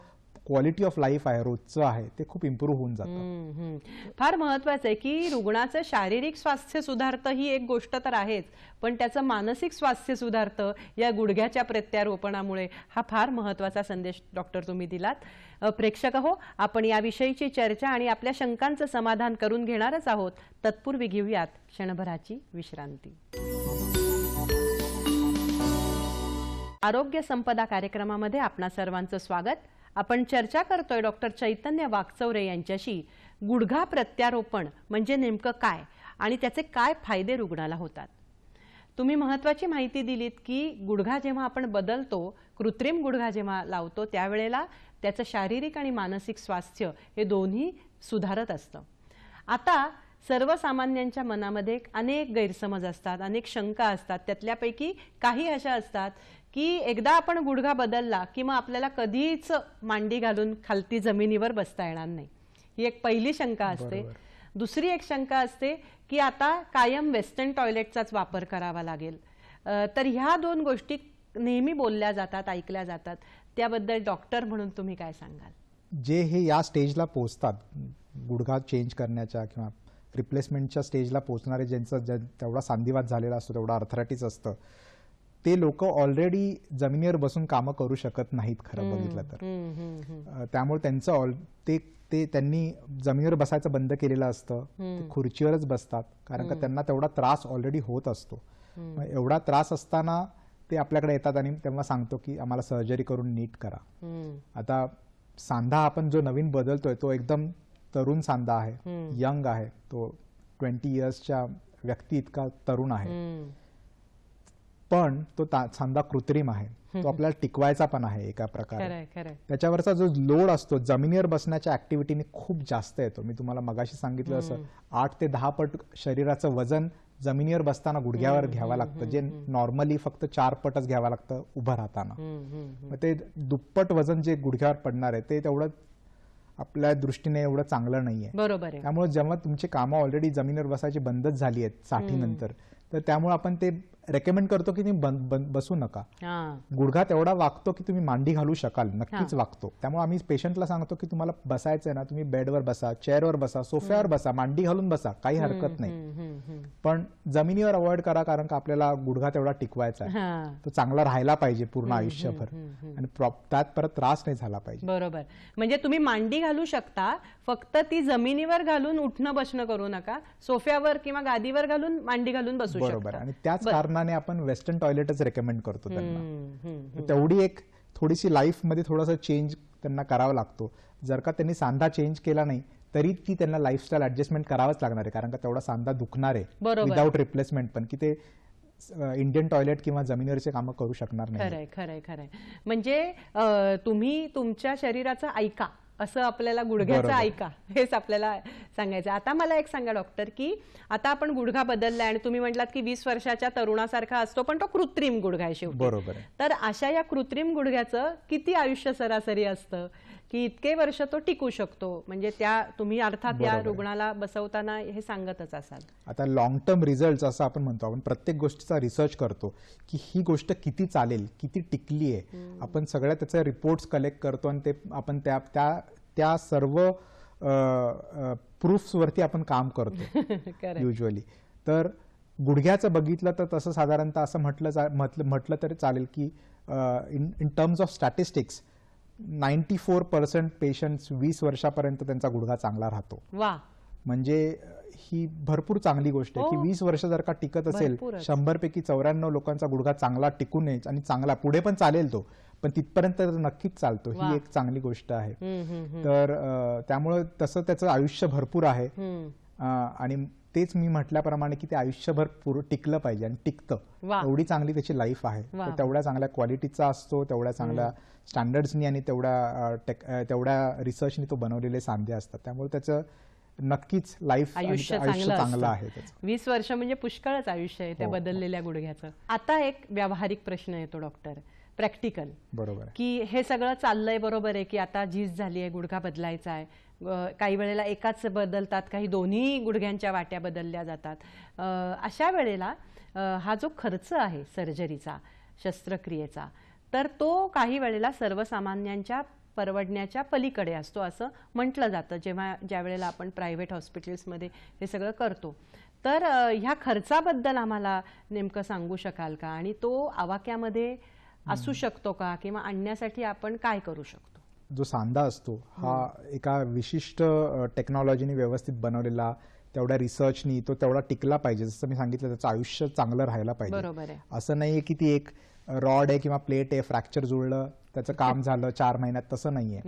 Speaker 2: क्वालिटी ऑफ लाईफ आहे रोजचं आहे ते खूप इम्प्रूव्ह होऊन
Speaker 3: जात
Speaker 1: फार महत्वाचं आहे की रुग्णाचं शारीरिक स्वास्थ्य सुधारतं ही एक गोष्ट तर आहेच पण त्याचं मानसिक स्वास्थ्य सुधारतं या गुडघ्याच्या प्रत्यारोपणामुळे हा फार महत्वाचा संदेश डॉक्टर तुम्ही दिलात प्रेक्षक हो आपण याविषयीची चर्चा आणि आपल्या शंकांचं समाधान करून घेणारच आहोत तत्पूर्वी घेऊयात क्षणभराची विश्रांती आरोग्य संपदा कार्यक्रमामध्ये आपणा सर्वांचं स्वागत आपण चर्चा करतोय डॉक्टर चैतन्य वाघचौरे यांच्याशी गुडघा प्रत्यारोपण म्हणजे नेमकं काय आणि त्याचे काय फायदे रुग्णाला होतात तुम्ही महत्वाची माहिती दिलीत की गुडघा जेव्हा आपण बदलतो कृत्रिम गुडघा जेव्हा लावतो त्यावेळेला त्याचं शारीरिक आणि मानसिक स्वास्थ्य हे दोन्ही सुधारत असतं आता सर्वसामान्यांच्या मनामध्ये अनेक गैरसमज असतात अनेक शंका असतात त्यातल्यापैकी काही अशा असतात की एकदा आपण गुडघा बदलला की मग आपल्याला कधीच मांडी घालून खालती जमिनीवर बसता येणार नाही ही एक पहिली शंका असते दुसरी एक शंका असते की आता कायम वेस्टर्न टॉयलेटचाच वापर करावा लागेल तर ह्या दोन गोष्टी नेहमी बोलल्या जातात ऐकल्या जातात त्याबद्दल डॉक्टर म्हणून तुम्ही काय सांगाल
Speaker 2: जे हे या स्टेजला पोहोचतात गुडघा चेंज करण्याच्या किंवा रिप्लेसमेंटच्या स्टेजला पोहोचणारे ज्यांचा तेवढा सांधिवात झालेला असतो तेवढा अर्थराटीच असतं ते लोक ऑलरेडी जमिनीवर बसून कामं करू शकत नाहीत खरं बघितलं
Speaker 3: तर
Speaker 2: त्यामुळे त्यांचं ऑल ते ते त्यांनी जमिनीवर बसायचं बंद केलेलं असतं ते खुर्चीवरच बसतात कारण का त्यांना तेवढा त्रास ऑलरेडी होत असतो एवढा त्रास असताना ते आपल्याकडे येतात आणि तेव्हा सांगतो की आम्हाला सर्जरी करून नीट करा आता सांधा आपण जो नवीन बदलतोय तो एकदम तरुण सांधा आहे यंग आहे तो ट्वेंटी इयर्सच्या व्यक्ती इतका तरुण आहे पण तो सांदा कृत्रिम आहे तो आपल्याला टिकवायचा पण आहे एका प्रकारे त्याच्यावरचा जो लोड असतो जमिनीवर बसण्याच्या ऍक्टिव्हिटीने खूप जास्त येतो मी तुम्हाला मगाशी सांगितलं असं आठ ते दहा पट शरीराचं वजन जमिनीवर बसताना गुडघ्यावर घ्यावं लागतं जे नॉर्मली फक्त चार पटच घ्यावं लागतं उभं राहताना मग ते दुप्पट वजन जे गुडघ्यावर पडणार आहे ते तेवढं आपल्या दृष्टीने एवढं चांगलं नाहीये बरोबर त्यामुळे जेव्हा तुमची कामं ऑलरेडी जमिनीवर बसायची बंदच झाली आहेत साठी नंतर तर त्यामुळे आपण ते रेकमेंड करतो की तुम्ही बसू नका गुडघा तेवढा वागतो की तुम्ही मांडी घालू शकाल नक्कीच वागतो त्यामुळे आम्ही पेशंटला सांगतो की तुम्हाला बसायचं आहे ना तुम्ही बेडवर बसा चेअरवर बसा सोफ्यावर बसा मांडी घालून बसा काही हरकत नाही पण जमिनीवर अवॉइड करा कारण का आपल्याला गुडघा तेवढा टिकवायचा आहे तो चांगला राहायला पाहिजे पूर्ण आयुष्यभर आणि त्यात परत त्रास नाही झाला पाहिजे
Speaker 1: बरोबर म्हणजे तुम्ही मांडी घालू शकता फक्त ती जमिनीवर घालून उठणं बसणं करू नका सोफ्यावर किंवा गादीवर घालून मांडी घालून बसू शकता बरोबर आणि
Speaker 2: त्याच कारण मानाने आपण वेस्टर्न टॉयलेटच रेकमेंड करतो
Speaker 3: त्यांना
Speaker 2: तेवढी एक थोडीशी लाईफमध्ये थोडासा चेंज त्यांना करावा लागतो जर का त्यांनी सांधा चेंज केला नाही तरी ती त्यांना लाईफस्टाईल ऍडजस्टमेंट करावाच लागणार आहे कारण का तेवढा सांधा दुखणार आहे विदाऊट रिप्लेसमेंट पण की ते इंडियन टॉयलेट किंवा जमिनीवरचे काम करू शकणार नाही खरंय
Speaker 1: खरंय खरंय म्हणजे तुम्ही तुमच्या शरीराचं ऐका असं आपल्याला गुडघ्याचं ऐका हेच आपल्याला सांगायचं आता मला एक सांगा डॉक्टर की आता आपण गुडघा बदललाय आणि तुम्ही म्हटलात की वीस वर्षाच्या तरुणासारखा असतो पण तो कृत्रिम गुडघा आहे बरोबर तर अशा या कृत्रिम गुडघ्याचं किती आयुष्य सरासरी असतं की इतके वर्ष तो टिकू शकतो म्हणजे त्या तुम्ही अर्थात या रुग्णाला बसवताना हे सांगतच असाल
Speaker 2: आता लॉंग टर्म रिझल्ट असं आपण म्हणतो आपण प्रत्येक गोष्टीचा रिसर्च करतो की ही गोष्ट किती चालेल किती टिकली आहे आपण सगळ्या त्याचे रिपोर्ट्स कलेक्ट करतो आणि ते आपण त्या त्या त्या सर्व प्रूफ्सवरती आपण काम करतो युजली तर गुडघ्याचं बघितलं तर तसं साधारणतः असं म्हटलं म्हटलं तरी चालेल की in in terms of statistics ninety four percent patient वीस वर्षापर्यंत त्यांचा गुडघा चांगला राहतो म्हणजे ही भरपूर चांगली गोष्ट आहे की हो. वीस वर्ष जर का टिकत असेल शंभर पैकी चौऱ्याण्णव लोकांचा गुडघा चांगला टिकून येईल आणि चांगला पुढे पण चालेल तो पण तिथपर्यंत नक्कीच चालतो ही एक चांगली गोष्ट आहे तर त्यामुळे तसं त्याचं आयुष्य भरपूर आहे आणि तेच मी म्हटल्याप्रमाणे की ते आयुष्यभर पुर टिकलं पाहिजे आणि टिकतं एवढी चांगली त्याची लाईफ आहे तेवढ्या चांगल्या क्वालिटीचा असतो तेवढ्या चांगल्या स्टँडर्ड्सनी आणि तेवढ्या तेवढ्या रिसर्चनी तो बनवलेले सांधे असतात त्यामुळे त्याचं नक्कीच लाईफ आयुष्य चांगलं आहे
Speaker 1: वीस वर्ष म्हणजे पुष्कळच आयुष्य आहे त्या हो, हो. बदललेल्या गुडघ्याचं आता एक व्यावहारिक प्रश्न येतो डॉक्टर प्रॅक्टिकल बरोबर की हे सगळं चाललंय बरोबर आहे की आता झीज झाली आहे गुडघा बदलायचा आहे काही वेळेला एकाच बदलतात काही दोन्ही गुडघ्यांच्या वाट्या बदलल्या जातात अशा वेळेला हा जो खर्च आहे सर्जरीचा शस्त्रक्रियेचा तर तो काही वेळेला सर्वसामान्यांच्या परवडण्याच्या पलीकडे असतो असं म्हटलं जातं जेव्हा ज्या वेळेला आपण प्रायव्हेट हॉस्पिटल्समध्ये हे सगळं करतो तर ह्या खर्चाबद्दल आम्हाला नेमकं सांगू शकाल का आणि तो आवाक्यामध्ये असू शकतो का किंवा आणण्यासाठी आपण काय
Speaker 3: करू शकतो
Speaker 2: जो सांधा असतो हा एका विशिष्ट टेक्नॉलॉजीने व्यवस्थित बनवलेला तेवढ्या रिसर्चनी तो तेवढा टिकला पाहिजे जसं मी सांगितलं त्याचं आयुष्य चांगलं राहायला पाहिजे असं आहे की ती एक रॉड आहे किंवा प्लेट आहे फ्रॅक्चर जुळलं त्याचं काम झालं चार महिन्यात तसं नाहीये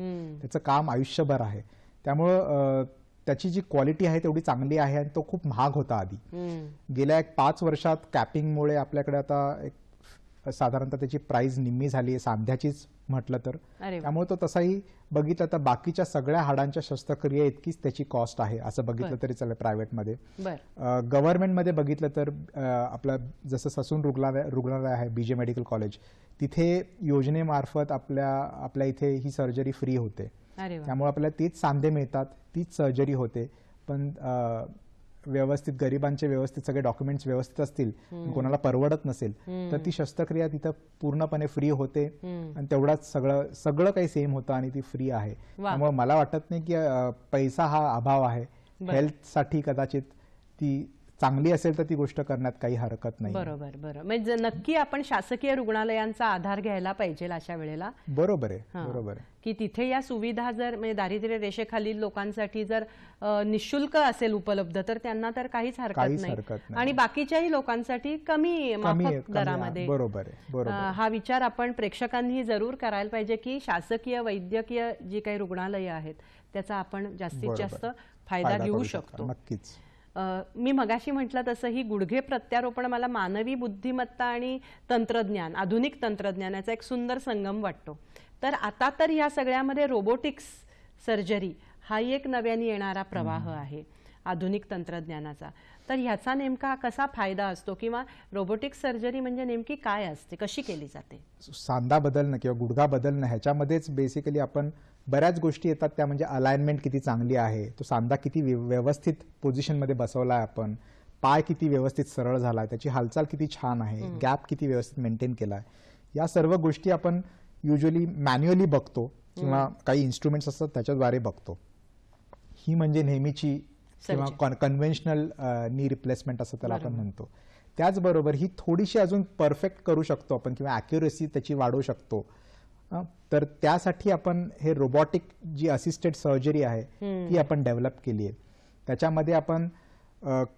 Speaker 2: त्याचं काम आयुष्यभर आहे त्यामुळं त्याची जी क्वालिटी आहे तेवढी चांगली आहे आणि तो खूप महाग होता आधी गेल्या एक पाच वर्षात कॅपिंगमुळे आपल्याकडे आता एक साधारणतः त्याची प्राइस निम्मी झाली आहे सांध्याचीच म्हटलं तर त्यामुळे तो तसाही बघितलं तर बाकीच्या सगळ्या हाडांच्या शस्त्रक्रिया इतकीच त्याची कॉस्ट आहे असं बघितलं तरी चालेल प्रायव्हेटमध्ये गव्हर्नमेंटमध्ये बघितलं तर आपलं जसं ससून रुग्णालय रुग्णालय आहे बीजे मेडिकल कॉलेज तिथे योजनेमार्फत आपल्या आपल्या इथे ही सर्जरी फ्री होते त्यामुळे आपल्याला तीच सांधे मिळतात तीच सर्जरी होते पण व्यवस्थित गरिबांचे व्यवस्थित सगळे डॉक्युमेंट्स व्यवस्थित असतील कोणाला परवडत नसेल तर ती शस्त्रक्रिया तिथं पूर्णपणे फ्री होते आणि तेवढाच सगळं सगळं काही सेम होतं आणि ती फ्री आहे त्यामुळे मला वाटत नाही की पैसा हा अभाव आहे हेल्थसाठी कदाचित ती चांगली असेल तर ती गोष्ट करण्यात काही हरकत नाही बरोबर
Speaker 1: बरोबर म्हणजे नक्की आपण शासकीय रुग्णालयांचा आधार घ्यायला पाहिजे अशा वेळेला
Speaker 2: बरोबर आहे बरोबर
Speaker 1: की तिथे या सुविधा जर म्हणजे दारिद्र्य रेषेखालील लोकांसाठी जर निशुल्क असेल उपलब्ध तर त्यांना तर काहीच हरकत नाही आणि बाकीच्याही लोकांसाठी कमी माफक दरामध्ये बरोबर हा विचार आपण प्रेक्षकांनी जरूर करायला पाहिजे की शासकीय वैद्यकीय जी काही रुग्णालयं आहेत त्याचा आपण जास्तीत जास्त फायदा घेऊ शकतो नक्कीच मी मगाशी म्हटलं तसं ही गुडघे प्रत्यारोपण मला मानवी बुद्धिमत्ता आणि तंत्रज्ञान आधुनिक तंत्रज्ञानाचा एक सुंदर संगम वाटतो तर आता तर ह्या सगळ्यामध्ये रोबोटिक्स सर्जरी हाही एक नव्याने येणारा प्रवाह आहे आधुनिक तंत्रज्ञानाचा तर ह्याचा नेमका कसा फायदा असतो किंवा रोबोटिक सर्जरी म्हणजे नेमकी काय असते कशी केली जाते
Speaker 2: सांदा बदलणं किंवा गुडघा बदलणं ह्याच्यामध्येच बेसिकली आपण बऱ्याच गोष्टी येतात त्या म्हणजे अलाइनमेंट किती चांगली आहे तो सांधा किती व्यवस्थित पोझिशनमध्ये बसवला आहे आपण पाय किती व्यवस्थित सरळ झाला त्याची हालचाल किती छान आहे गॅप किती व्यवस्थित मेंटेन केला आहे या सर्व गोष्टी आपण युजली मॅन्युअली बघतो किंवा काही इन्स्ट्रुमेंट्स असतात त्याच्याद्वारे बघतो ही म्हणजे नेहमीची किंवा कन्व्हेन्शनल नी रिप्लेसमेंट असं त्याला आपण म्हणतो त्याचबरोबर ही थोडीशी अजून परफेक्ट करू शकतो आपण किंवा अॅक्युरेसी त्याची वाढवू शकतो तर त्यासाठी आपण हे रोबोटिक जी असिस्टेड सर्जरी आहे ती आपण डेव्हलप केली आहे त्याच्यामध्ये आपण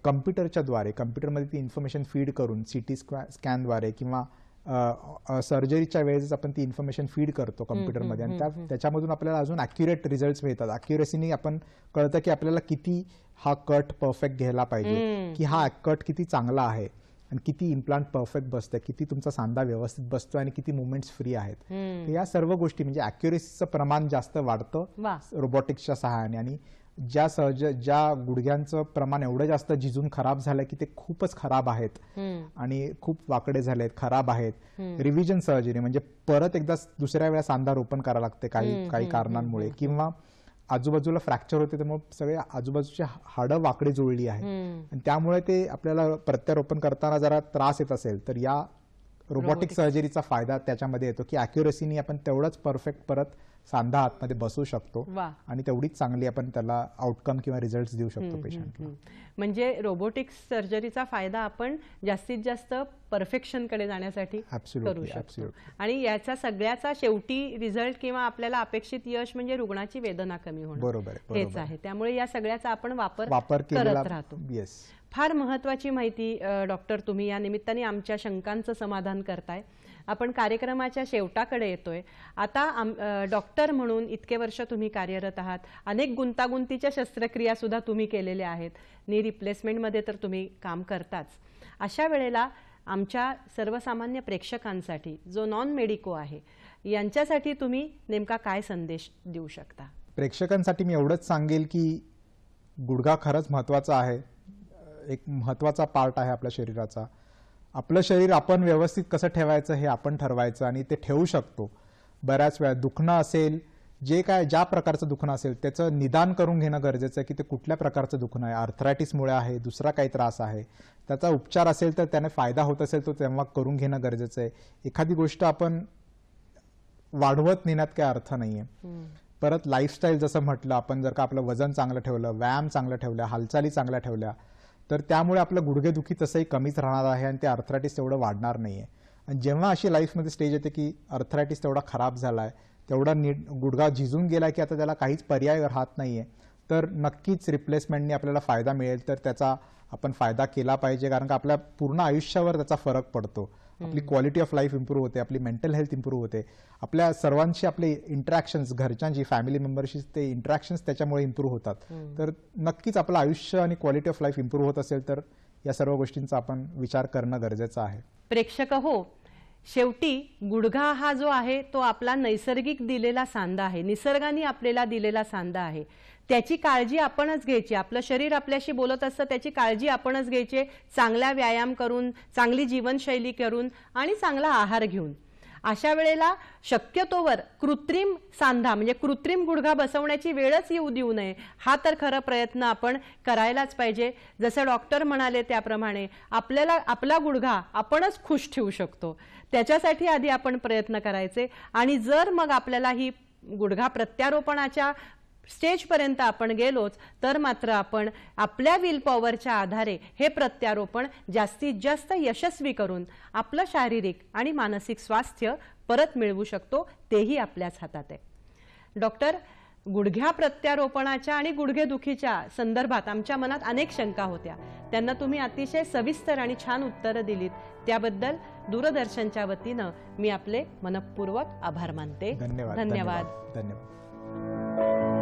Speaker 2: कम्प्युटरच्या द्वारे कम्प्युटरमध्ये ती इन्फॉर्मेशन फीड करून सी स्कॅनद्वारे किंवा सर्जरीच्या वेळेस आपण ती इन्फॉर्मेशन फीड करतो कम्प्युटरमध्ये आणि त्या त्याच्यामधून आपल्याला अजून अॅक्युरेट रिझल्ट मिळतात अॅक्युरेसीने आपण कळतं की आपल्याला किती हा कट परफेक्ट घ्यायला पाहिजे की हा कट किती चांगला आहे आणि किती इम्प्लांट परफेक्ट बसतंय किती तुमचा सांधा व्यवस्थित बसतो आणि किती मुवमेंट फ्री आहेत तर या सर्व गोष्टी म्हणजे अॅक्युरेसीचं प्रमाण जास्त वाढतं रोबोटिक्सच्या सहाय्याने आणि ज्या सहज ज्या गुडघ्यांचं प्रमाण एवढं जास्त झिजून खराब झालंय की ते खूपच खराब आहेत आणि खूप वाकडे झालेत खराब आहेत रिव्हिजन सर्जरी म्हणजे परत एकदा दुसऱ्या वेळा सांधा रोपण करावं लागते काही काही कारणांमुळे किंवा आजूबाजूला फ्रॅक्चर होते त्यामुळे सगळे आजूबाजूची हाडं वाकडी जुळली आहे आणि त्यामुळे ते आपल्याला प्रत्यारोपण करताना जरा त्रास येत असेल तर या रोबोटिक सर्जरीचा फायदा त्याच्यामध्ये येतो की अॅक्युरेसीनी आपण तेवढंच परफेक्ट परत सांधा आतमध्ये बसू शकतो आणि तेवढीच चांगली आपण त्याला आउटकम किंवा रिझल्ट देऊ शकतो पेशंटला
Speaker 1: म्हणजे रोबोटिक्स सर्जरीचा फायदा आपण जास्तीत जास्त परफेक्शन कडे जाण्यासाठी करू आणि याचा सगळ्याचा शेवटी रिझल्ट किंवा आपल्याला अपेक्षित यश म्हणजे रुग्णाची वेदना कमी होणं
Speaker 3: बरोबर हेच आहे
Speaker 1: त्यामुळे या सगळ्याचा आपण वापर
Speaker 3: वापर
Speaker 2: करत राहतो
Speaker 1: फार महत्वाची माहिती डॉक्टर तुम्ही या निमित्ताने आमच्या शंकांचं समाधान करताय आपण कार्यक्रमाच्या शेवटाकडे येतोय आता डॉक्टर म्हणून इतके वर्ष तुम्ही कार्यरत आहात अनेक गुंतागुंतीच्या शस्त्रक्रिया सुद्धा तुम्ही केलेल्या आहेत नी रिप्लेसमेंटमध्ये तर तुम्ही काम करताच अशा वेळेला आमच्या सर्वसामान्य प्रेक्षकांसाठी जो नॉन मेडिको आहे यांच्यासाठी तुम्ही नेमका काय संदेश देऊ शकता
Speaker 2: प्रेक्षकांसाठी मी एवढंच सांगेल की गुडघा खरंच महत्त्वाचा आहे एक महत्त्वाचा पार्ट आहे आपल्या शरीराचा आपलं शरीर आपण व्यवस्थित कसं ठेवायचं हे आपण ठरवायचं आणि ते ठेवू शकतो बऱ्याच वेळा दुखणं असेल जे काय ज्या प्रकारचं दुखणं असेल त्याचं निदान करून घेणं गरजेचं आहे की ते कुठल्या प्रकारचं दुखणं आहे आर्थरायटिसमुळे आहे दुसरा काही त्रास आहे त्याचा उपचार असेल तर त्याने फायदा होत असेल तो तेव्हा करून घेणं गरजेचं आहे एखादी गोष्ट आपण वाढवत नेण्यात काही अर्थ नाही आहे परत लाईफस्टाईल जसं म्हटलं आपण जर का आपलं वजन चांगलं ठेवलं व्यायाम चांगलं ठेवलं हालचाली चांगल्या ठेवल्या तर त्यामुळे आपलं गुडघेदुखी तसंही कमीच राहणार आहे आणि ते अर्थरायटिस तेवढं वाढणार नाही आहे आणि जेव्हा अशी लाईफमध्ये स्टेज येते की अर्थरायटिस तेवढा खराब झाला आहे तेवढा नीट गुडघा झिजून गेला की आता त्याला काहीच पर्याय राहत नाही आहे तर नक्कीच रिप्लेसमेंटने आपल्याला फायदा मिळेल तर त्याचा आपण फायदा केला पाहिजे कारण का आपल्या पूर्ण आयुष्यावर त्याचा फरक पडतो आपली क्वालिटी ऑफ लाईफ इम्प्रूव्ह होते आपली मेंटल हेल्थ इम्प्रूव्ह होते आपल्या सर्वांशी आपले इंटरॅक्शन्स घरच्यांची फॅमिली मेंबरशी ते इंटरॅक्शन्स त्याच्यामुळे इम्प्रूव्ह होतात तर नक्कीच आपलं आयुष्य आणि क्वालिटी ऑफ लाईफ इम्प्रूव्ह होत असेल तर या सर्व गोष्टींचा आपण विचार करणं गरजेचं आहे
Speaker 1: प्रेक्षक हो शेवटी गुडघा हा जो आहे तो आपला नैसर्गिक दिलेला सांदा आहे निसर्गाने आपल्याला दिलेला सांदा आहे त्याची काळजी आपणच घ्यायची आपलं शरीर आपल्याशी बोलत असतं त्याची काळजी आपणच घ्यायची चांगला व्यायाम करून चांगली जीवनशैली करून आणि चांगला आहार घेऊन अशा वेळेला शक्यतोवर कृत्रिम सांधा म्हणजे कृत्रिम गुडघा बसवण्याची वेळच येऊ देऊ नये हा तर खरं प्रयत्न आपण करायलाच पाहिजे जसं डॉक्टर म्हणाले त्याप्रमाणे आपल्याला आपला गुडघा आपणच खुश ठेवू शकतो त्याच्यासाठी आधी आपण प्रयत्न करायचे आणि जर मग आपल्याला ही गुडघा प्रत्यारोपणाच्या स्टेजपर्यंत आपण गेलोच तर मात्र आपण आपल्या विल आधारे हे प्रत्यारोपण जास्तीत जास्त यशस्वी करून आपलं शारीरिक आणि मानसिक स्वास्थ्य परत मिळवू शकतो तेही आपल्याच हातात आहे डॉक्टर गुडघ्या प्रत्यारोपणाच्या आणि गुडघेदुखीच्या संदर्भात आमच्या मनात अनेक शंका होत्या त्यांना तुम्ही अतिशय सविस्तर आणि छान उत्तरं दिलीत त्याबद्दल दूरदर्शनच्या वतीनं मी आपले मनपूर्वक आभार मानते धन्यवाद धन्यवाद
Speaker 2: धन्यवाद